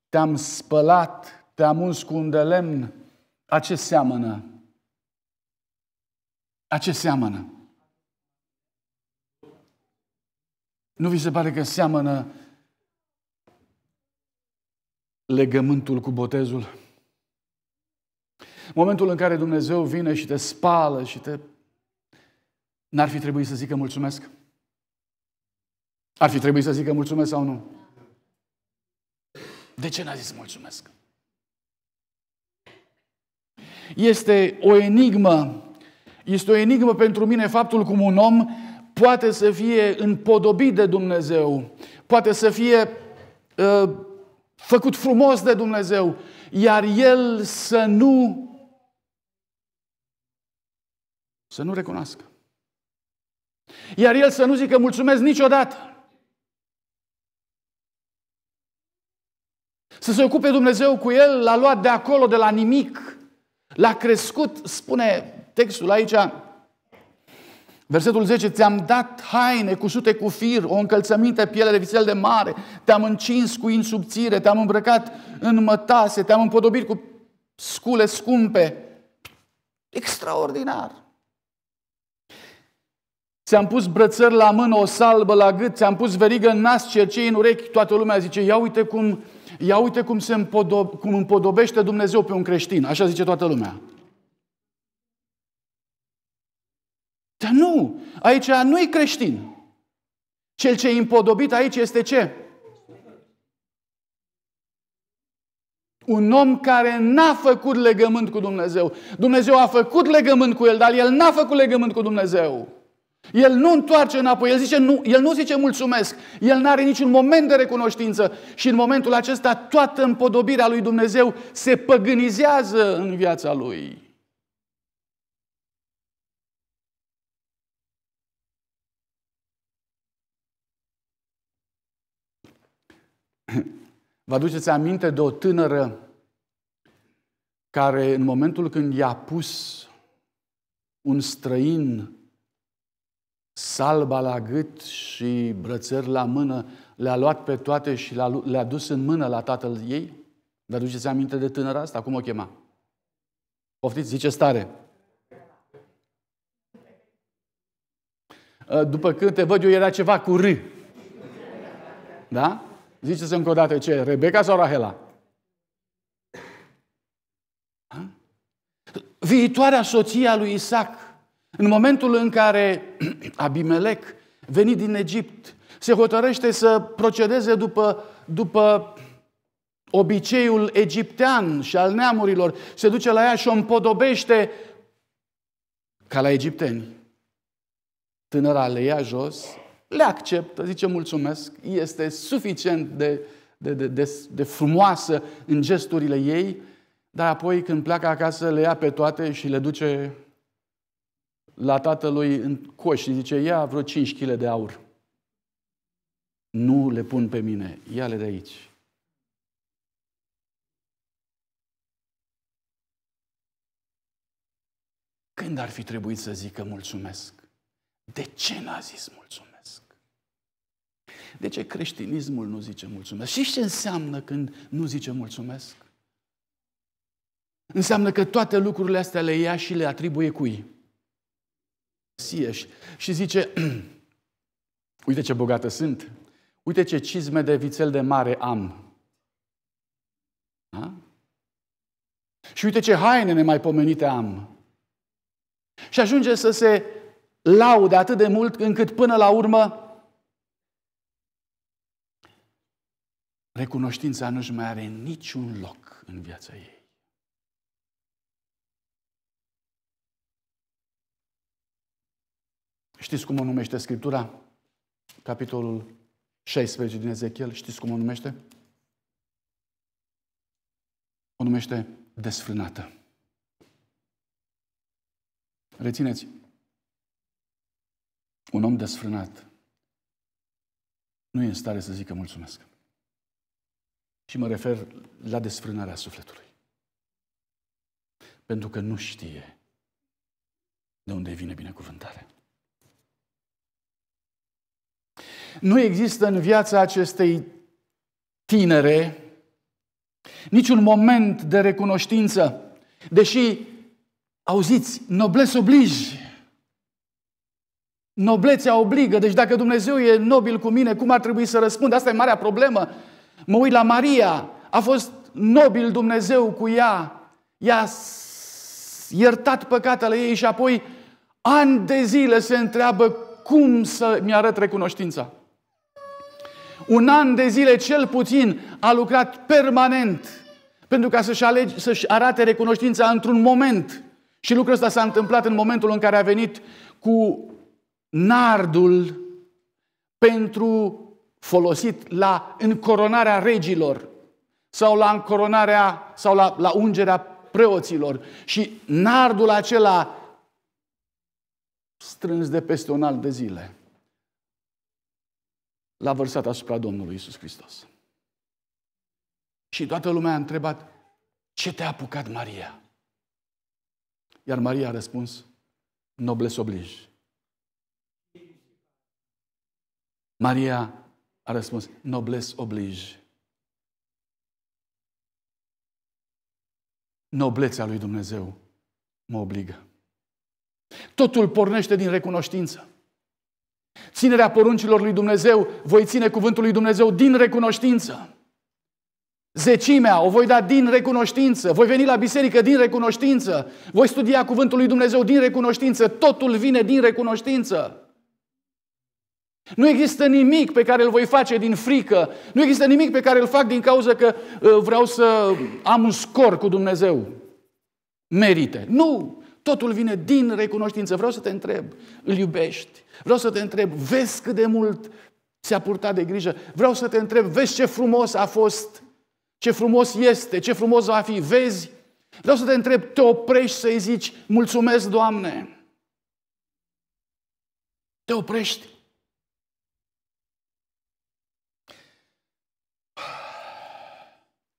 te-am spălat, te-am uns cu un de lemn. A ce seamănă? A ce seamănă? Nu vi se pare că seamănă legământul cu botezul. Momentul în care Dumnezeu vine și te spală și te... N-ar fi trebuit să zică mulțumesc? Ar fi trebuit să zică mulțumesc sau nu? De ce n-a zis mulțumesc? Este o enigmă. Este o enigmă pentru mine faptul cum un om poate să fie împodobit de Dumnezeu, poate să fie uh, făcut frumos de Dumnezeu, iar el să nu să nu recunoască. Iar el să nu zică mulțumesc niciodată. Să se ocupe Dumnezeu cu el, l-a luat de acolo, de la nimic, l-a crescut, spune textul aici, Versetul 10, ți-am dat haine cusute cu fir, o încălțăminte, piele de vițel de mare, te-am încins cu insubțire, te-am îmbrăcat în mătase, te-am împodobit cu scule scumpe. Extraordinar! Ți-am pus brățări la mână, o salbă la gât, ți-am pus verigă în nas, cercei în urechi. Toată lumea zice, ia uite cum, ia uite cum, se împodob, cum împodobește Dumnezeu pe un creștin. Așa zice toată lumea. Dar nu, aici nu e creștin. Cel ce e împodobit aici este ce? Un om care n-a făcut legământ cu Dumnezeu. Dumnezeu a făcut legământ cu el, dar el n-a făcut legământ cu Dumnezeu. El nu întoarce înapoi, el, zice, nu, el nu zice mulțumesc, el nu are niciun moment de recunoștință și în momentul acesta toată împodobirea lui Dumnezeu se păgânizează în viața lui. Vă aduceți aminte de o tânără care în momentul când i-a pus un străin salba la gât și brățări la mână, le-a luat pe toate și le-a dus în mână la tatăl ei? Vă aduceți aminte de tânăra asta? Cum o chema? Poftiți, zice stare. După când te văd eu, era ceva cu R. Da? Ziceți încă o dată ce, Rebecca sau Rahela? Ha? Viitoarea soție a lui Isaac, în momentul în care Abimelec, venit din Egipt, se hotărăște să procedeze după, după obiceiul egiptean și al neamurilor, se duce la ea și o împodobește ca la egipteni. Tânăra le ia jos, le acceptă, zice mulțumesc, este suficient de, de, de, de, de frumoasă în gesturile ei, dar apoi când pleacă acasă le ia pe toate și le duce la tatălui în coș și zice, ia vreo 5 kg de aur. Nu le pun pe mine, ia-le de aici. Când ar fi trebuit să zică mulțumesc? De ce n-a zis mulțumesc? De ce creștinismul nu zice mulțumesc? Și ce înseamnă când nu zice mulțumesc? Înseamnă că toate lucrurile astea le ia și le atribuie cui? Sieși. Și zice, uite ce bogată sunt, uite ce cizme de vițel de mare am. Ha? Da? Și uite ce haine nemaipomenite am. Și ajunge să se laude atât de mult încât până la urmă recunoștința nu-și mai are niciun loc în viața ei. Știți cum o numește Scriptura? Capitolul 16 din Ezechiel, știți cum o numește? O numește desfrânată. Rețineți, un om desfrânat nu e în stare să zică mulțumesc. Și mă refer la desfrânarea sufletului. Pentru că nu știe de unde vine binecuvântarea. Nu există în viața acestei tinere niciun moment de recunoștință, deși, auziți, nobles obligi, Noblețea obligă, deci dacă Dumnezeu e nobil cu mine, cum ar trebui să răspund? Asta e marea problemă. Mă uit la Maria, a fost nobil Dumnezeu cu ea, i-a iertat păcatele ei și apoi ani de zile se întreabă cum să-mi arăt recunoștința. Un an de zile cel puțin a lucrat permanent pentru ca să-și, alege, să-și arate recunoștința într-un moment. Și lucrul ăsta s-a întâmplat în momentul în care a venit cu nardul pentru folosit la încoronarea regilor sau la încoronarea sau la, la ungerea preoților. Și nardul acela strâns de peste un alt de zile l-a vărsat asupra Domnului Isus Hristos. Și toată lumea a întrebat, ce te-a apucat Maria? Iar Maria a răspuns, nobles oblige Maria a răspuns, nobles oblige. Noblețea lui Dumnezeu mă obligă. Totul pornește din recunoștință. Ținerea poruncilor lui Dumnezeu, voi ține cuvântul lui Dumnezeu din recunoștință. Zecimea o voi da din recunoștință, voi veni la biserică din recunoștință, voi studia cuvântul lui Dumnezeu din recunoștință, totul vine din recunoștință. Nu există nimic pe care îl voi face din frică. Nu există nimic pe care îl fac din cauza că ă, vreau să am un scor cu Dumnezeu. Merite. Nu! Totul vine din recunoștință. Vreau să te întreb, îl iubești? Vreau să te întreb, vezi cât de mult ți-a purtat de grijă? Vreau să te întreb, vezi ce frumos a fost? Ce frumos este? Ce frumos va fi? Vezi? Vreau să te întreb, te oprești să-i zici, mulțumesc, Doamne? Te oprești?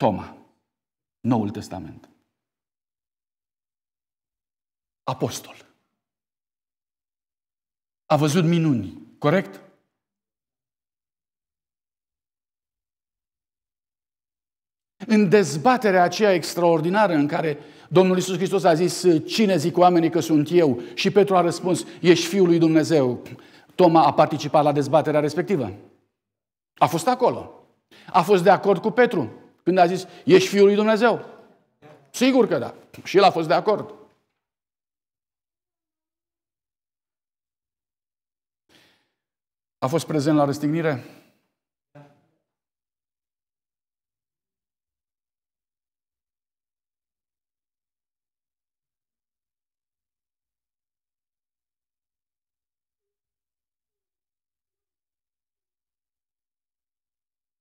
Toma, Noul Testament. Apostol. A văzut minuni, corect? În dezbaterea aceea extraordinară în care Domnul Isus Hristos a zis, cine zic oamenii că sunt eu? Și Petru a răspuns, ești Fiul lui Dumnezeu. Toma a participat la dezbaterea respectivă. A fost acolo. A fost de acord cu Petru. Când a zis, ești Fiul lui Dumnezeu? Sigur că da. Și el a fost de acord. A fost prezent la răstignire?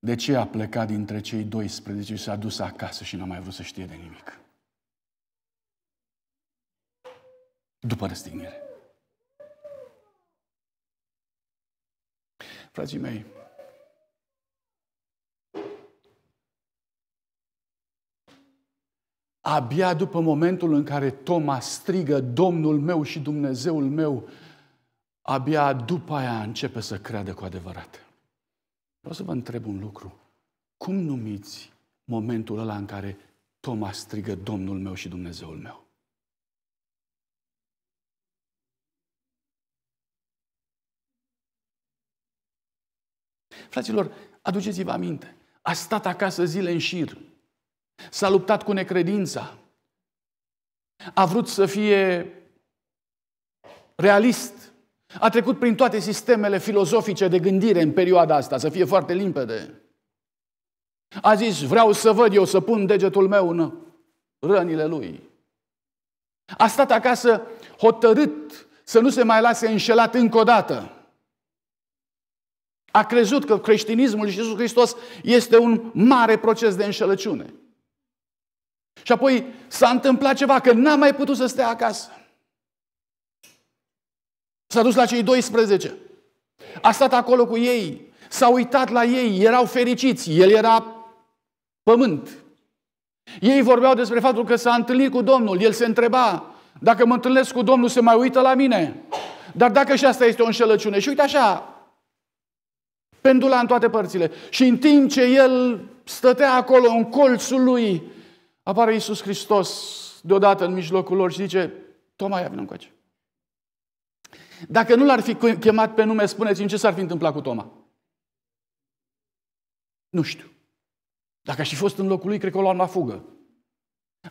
De ce a plecat dintre cei 12 și s-a dus acasă și n-a mai vrut să știe de nimic? După răstignire. Frații mei, abia după momentul în care Toma strigă Domnul meu și Dumnezeul meu, abia după aia începe să creadă cu adevărat. Vreau să vă întreb un lucru. Cum numiți momentul ăla în care Toma strigă Domnul meu și Dumnezeul meu? Fraților, aduceți-vă aminte. A stat acasă zile în șir. S-a luptat cu necredința. A vrut să fie realist. A trecut prin toate sistemele filozofice de gândire în perioada asta, să fie foarte limpede. A zis, vreau să văd eu să pun degetul meu în rănile lui. A stat acasă hotărât să nu se mai lase înșelat încă o dată. A crezut că creștinismul și Iisus Hristos este un mare proces de înșelăciune. Și apoi s-a întâmplat ceva, că n-a mai putut să stea acasă. S-a dus la cei 12. A stat acolo cu ei, s-a uitat la ei, erau fericiți, el era pământ. Ei vorbeau despre faptul că s-a întâlnit cu Domnul, el se întreba, dacă mă întâlnesc cu Domnul, se mai uită la mine. Dar dacă și asta este o înșelăciune. Și uite așa, pendula în toate părțile. Și în timp ce el stătea acolo, în colțul lui, apare Iisus Hristos deodată în mijlocul lor și zice, Toma, ia vină încoace. Dacă nu l-ar fi chemat pe nume, spuneți-mi ce s-ar fi întâmplat cu Toma. Nu știu. Dacă aș fi fost în locul lui, cred că o luam la fugă.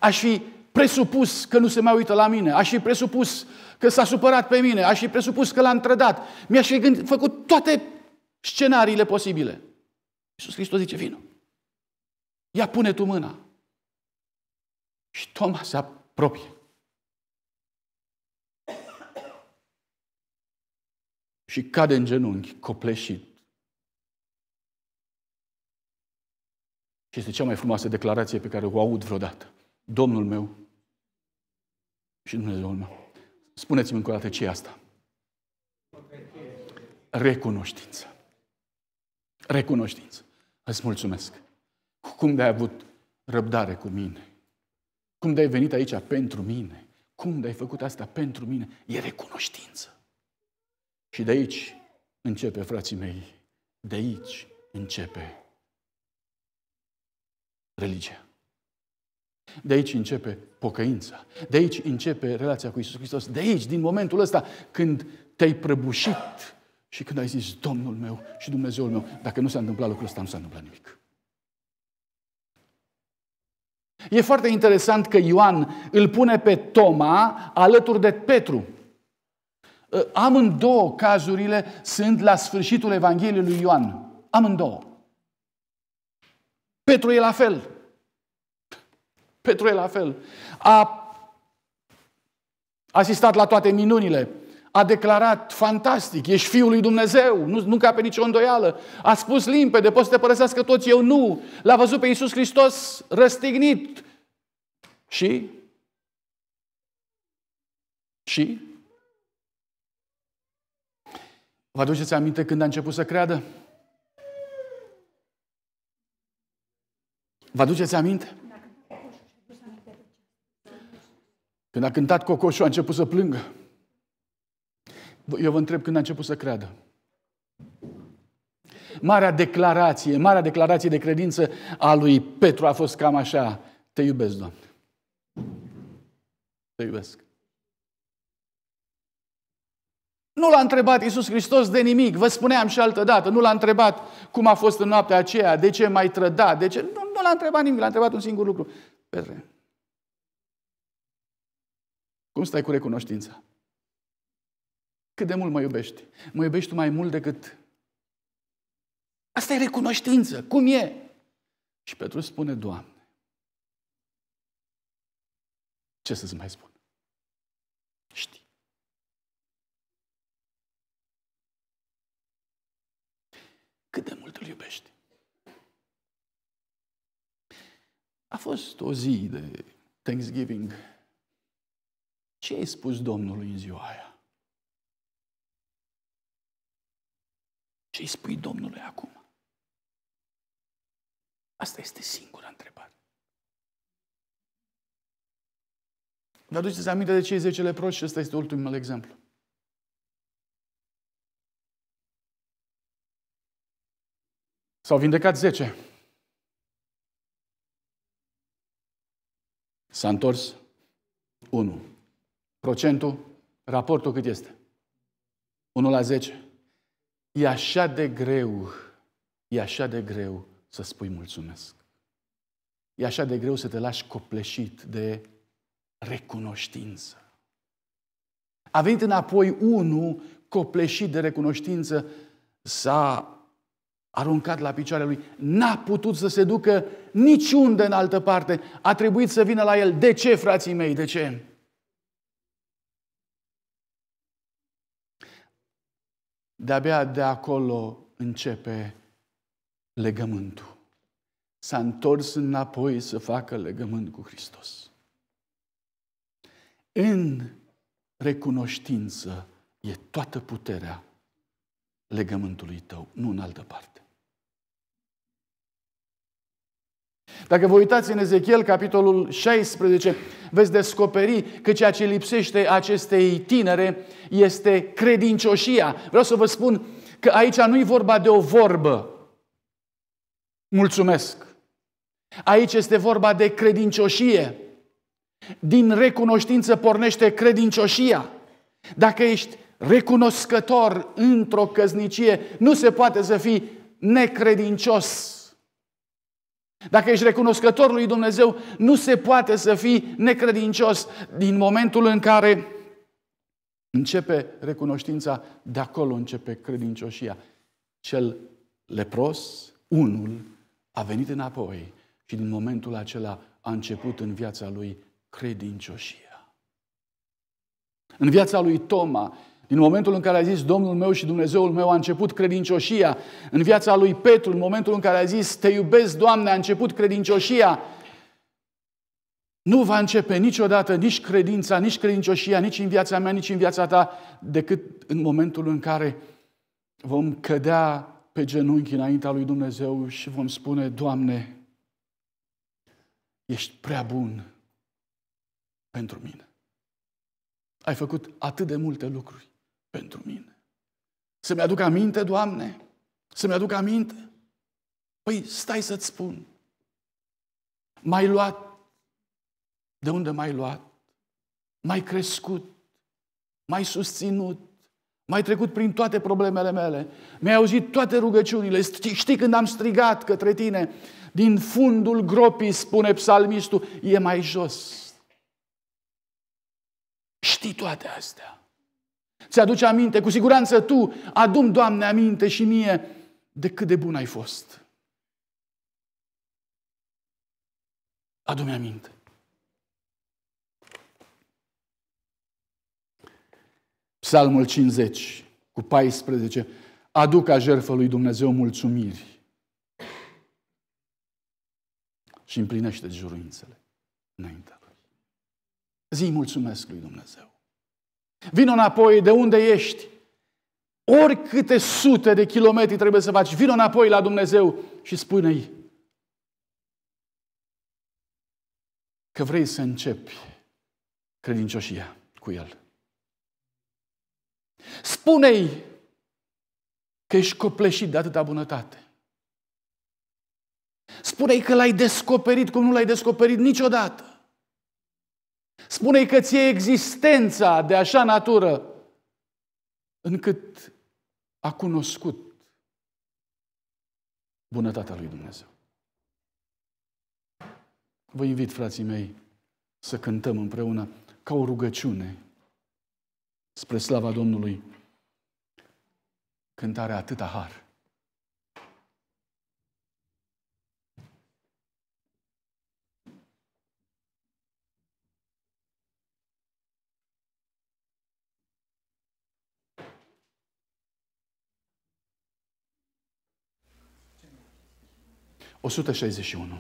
Aș fi presupus că nu se mai uită la mine, aș fi presupus că s-a supărat pe mine, aș fi presupus că l-am trădat, mi-aș fi gândit, făcut toate scenariile posibile. Iisus Hristos zice, vină. Ia pune tu mâna. Și Toma se apropie. și cade în genunchi, copleșit. Și este cea mai frumoasă declarație pe care o aud vreodată. Domnul meu și Dumnezeul meu. Spuneți-mi încă o dată ce e asta. Recunoștință. Recunoștință. Îți mulțumesc. Cum de-ai avut răbdare cu mine? Cum de-ai venit aici pentru mine? Cum de-ai făcut asta pentru mine? E recunoștință. Și de aici începe, frații mei, de aici începe religia. De aici începe pocăința. De aici începe relația cu Isus Hristos. De aici, din momentul ăsta, când te-ai prăbușit și când ai zis, Domnul meu și Dumnezeul meu, dacă nu s-a întâmplat lucrul ăsta, nu s-a întâmplat nimic. E foarte interesant că Ioan îl pune pe Toma alături de Petru. Ă, amândouă cazurile sunt la sfârșitul Evangheliei lui Ioan. Amândouă. Petru e la fel. Petru e la fel. A asistat la toate minunile. A declarat, fantastic, ești Fiul lui Dumnezeu, nu, nu cape nicio îndoială. A spus limpede, poți să te părăsească toți, eu nu. L-a văzut pe Iisus Hristos răstignit. Și? Și? Vă aduceți aminte când a început să creadă? Vă aduceți aminte? Când a cântat cocoșul, a început să plângă. Eu vă întreb când a început să creadă. Marea declarație, marea declarație de credință a lui Petru a fost cam așa. Te iubesc, Doamne. Te iubesc. Nu l-a întrebat Iisus Hristos de nimic. Vă spuneam și altă dată. Nu l-a întrebat cum a fost în noaptea aceea, de ce mai trăda, de ce... Nu, nu l-a întrebat nimic, l-a întrebat un singur lucru. Petre, cum stai cu recunoștința? Cât de mult mă iubești? Mă iubești tu mai mult decât... Asta e recunoștință. Cum e? Și Petru spune, Doamne, ce să-ți mai spun? cât de mult îl iubești. A fost o zi de Thanksgiving. Ce ai spus Domnului în ziua aia? Ce îi spui Domnului acum? Asta este singura întrebare. Vă aduceți aminte de cei zecele proști? Ăsta este ultimul exemplu. S-au vindecat zece. S-a întors unul. Procentul, raportul cât este? 1 la 10. E așa de greu, e așa de greu să spui mulțumesc. E așa de greu să te lași copleșit de recunoștință. A venit înapoi unul copleșit de recunoștință, s-a aruncat la picioarele lui, n-a putut să se ducă niciunde în altă parte. A trebuit să vină la el. De ce, frații mei, de ce? De-abia de acolo începe legământul. S-a întors înapoi să facă legământ cu Hristos. În recunoștință e toată puterea legământului tău, nu în altă parte. Dacă vă uitați în Ezechiel, capitolul 16, veți descoperi că ceea ce lipsește acestei tinere este credincioșia. Vreau să vă spun că aici nu-i vorba de o vorbă. Mulțumesc. Aici este vorba de credincioșie. Din recunoștință pornește credincioșia. Dacă ești recunoscător într-o căznicie, nu se poate să fii necredincios dacă ești recunoscător lui Dumnezeu, nu se poate să fii necredincios din momentul în care începe recunoștința, de acolo începe credincioșia. Cel lepros, unul, a venit înapoi și din momentul acela a început în viața lui credincioșia. În viața lui Toma, din momentul în care a zis Domnul meu și Dumnezeul meu a început credincioșia. În viața lui Petru, în momentul în care a zis Te iubesc, Doamne, a început credincioșia. Nu va începe niciodată nici credința, nici credincioșia, nici în viața mea, nici în viața ta, decât în momentul în care vom cădea pe genunchi înaintea lui Dumnezeu și vom spune, Doamne, ești prea bun pentru mine. Ai făcut atât de multe lucruri pentru mine. Să-mi aduc aminte, Doamne, să-mi aduc aminte. Păi stai să-ți spun. Mai luat. De unde mai luat? Mai crescut. Mai susținut. Mai trecut prin toate problemele mele. Mi-ai auzit toate rugăciunile. Știi când am strigat către tine. Din fundul gropii, spune psalmistul, e mai jos. Știi toate astea ți-aduce aminte, cu siguranță tu adum, Doamne, aminte și mie de cât de bun ai fost. Adu-mi aminte. Psalmul 50 cu 14. Aduc a jertfă lui Dumnezeu mulțumiri și împlinește juruințele înaintea lui. Zi mulțumesc lui Dumnezeu. Vin înapoi de unde ești. Oricâte sute de kilometri trebuie să faci, vin înapoi la Dumnezeu și spune-i că vrei să începi credincioșia cu El. Spune-i că ești copleșit de atâta bunătate. Spune-i că l-ai descoperit cum nu l-ai descoperit niciodată. Spune-i că ție existența de așa natură încât a cunoscut bunătatea lui Dumnezeu. Vă invit, frații mei, să cântăm împreună ca o rugăciune spre slava Domnului cântarea atâta har. 161.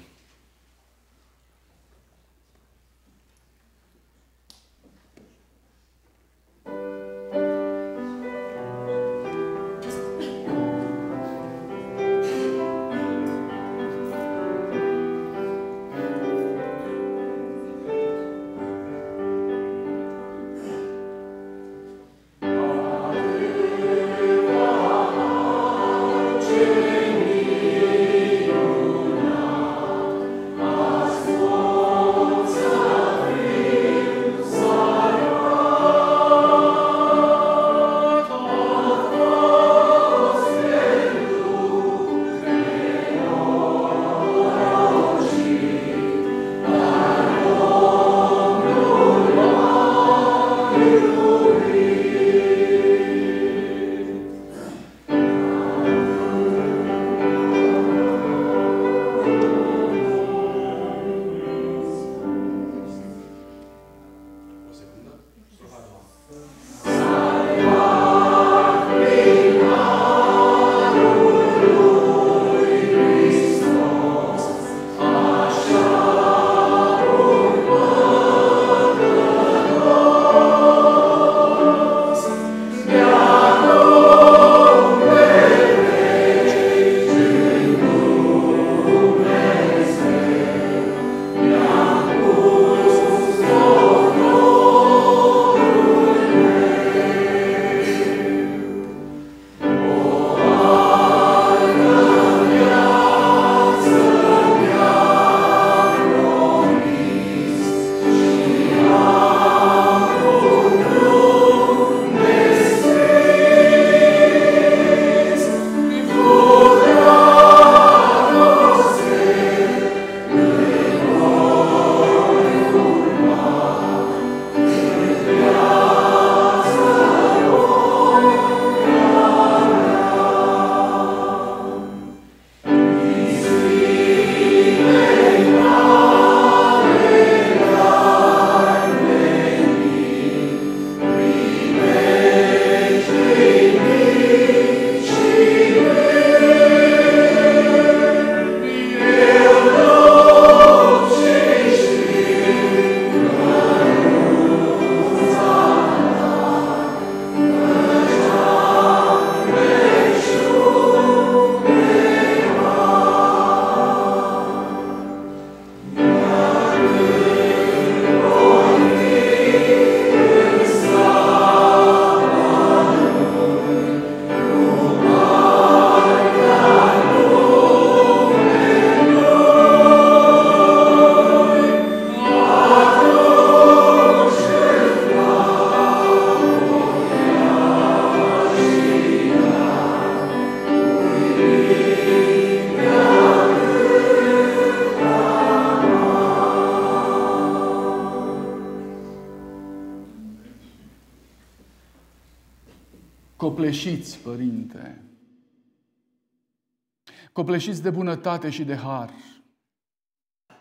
copleșiți de bunătate și de har,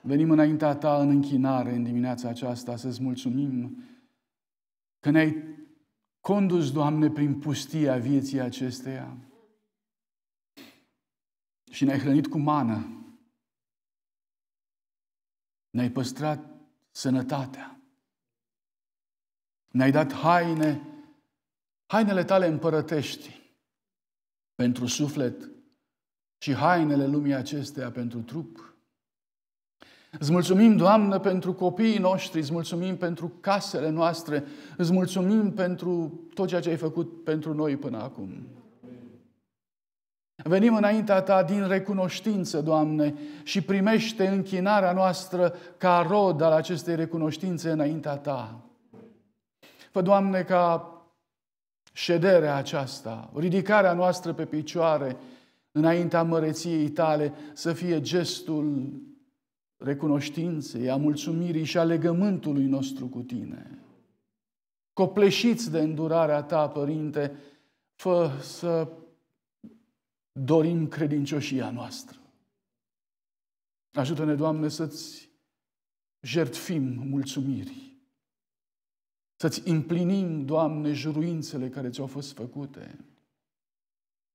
venim înaintea Ta în închinare în dimineața aceasta să-ți mulțumim că ne-ai condus, Doamne, prin pustia vieții acesteia și ne-ai hrănit cu mană, ne-ai păstrat sănătatea, ne-ai dat haine, hainele tale împărătești pentru suflet și hainele lumii acesteia pentru trup. Îți mulțumim, Doamnă, pentru copiii noștri, îți mulțumim pentru casele noastre, îți mulțumim pentru tot ceea ce ai făcut pentru noi până acum. Venim înaintea Ta din recunoștință, Doamne, și primește închinarea noastră ca rod al acestei recunoștințe înaintea Ta. Fă, Doamne, ca șederea aceasta, ridicarea noastră pe picioare, înaintea măreției tale, să fie gestul recunoștinței, a mulțumirii și a legământului nostru cu tine. Copleșiți de îndurarea ta, Părinte, fă să dorim credincioșia noastră. Ajută-ne, Doamne, să-ți jertfim mulțumirii. Să-ți împlinim, Doamne, juruințele care ți-au fost făcute.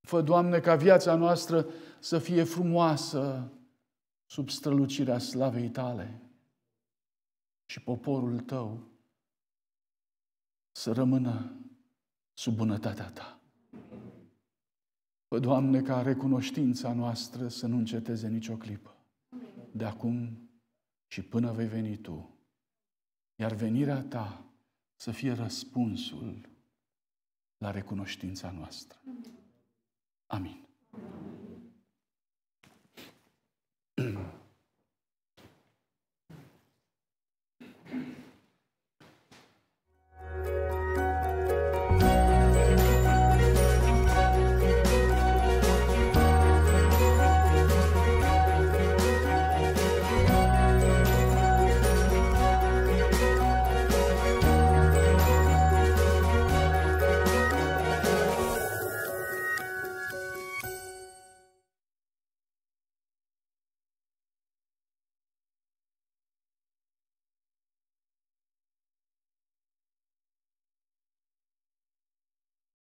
Fă, Doamne, ca viața noastră să fie frumoasă sub strălucirea slavei Tale și poporul Tău să rămână sub bunătatea Ta. Fă, Doamne, ca recunoștința noastră să nu înceteze nicio clipă, de acum și până vei veni Tu, iar venirea Ta să fie răspunsul la recunoștința noastră. Amin. Amin.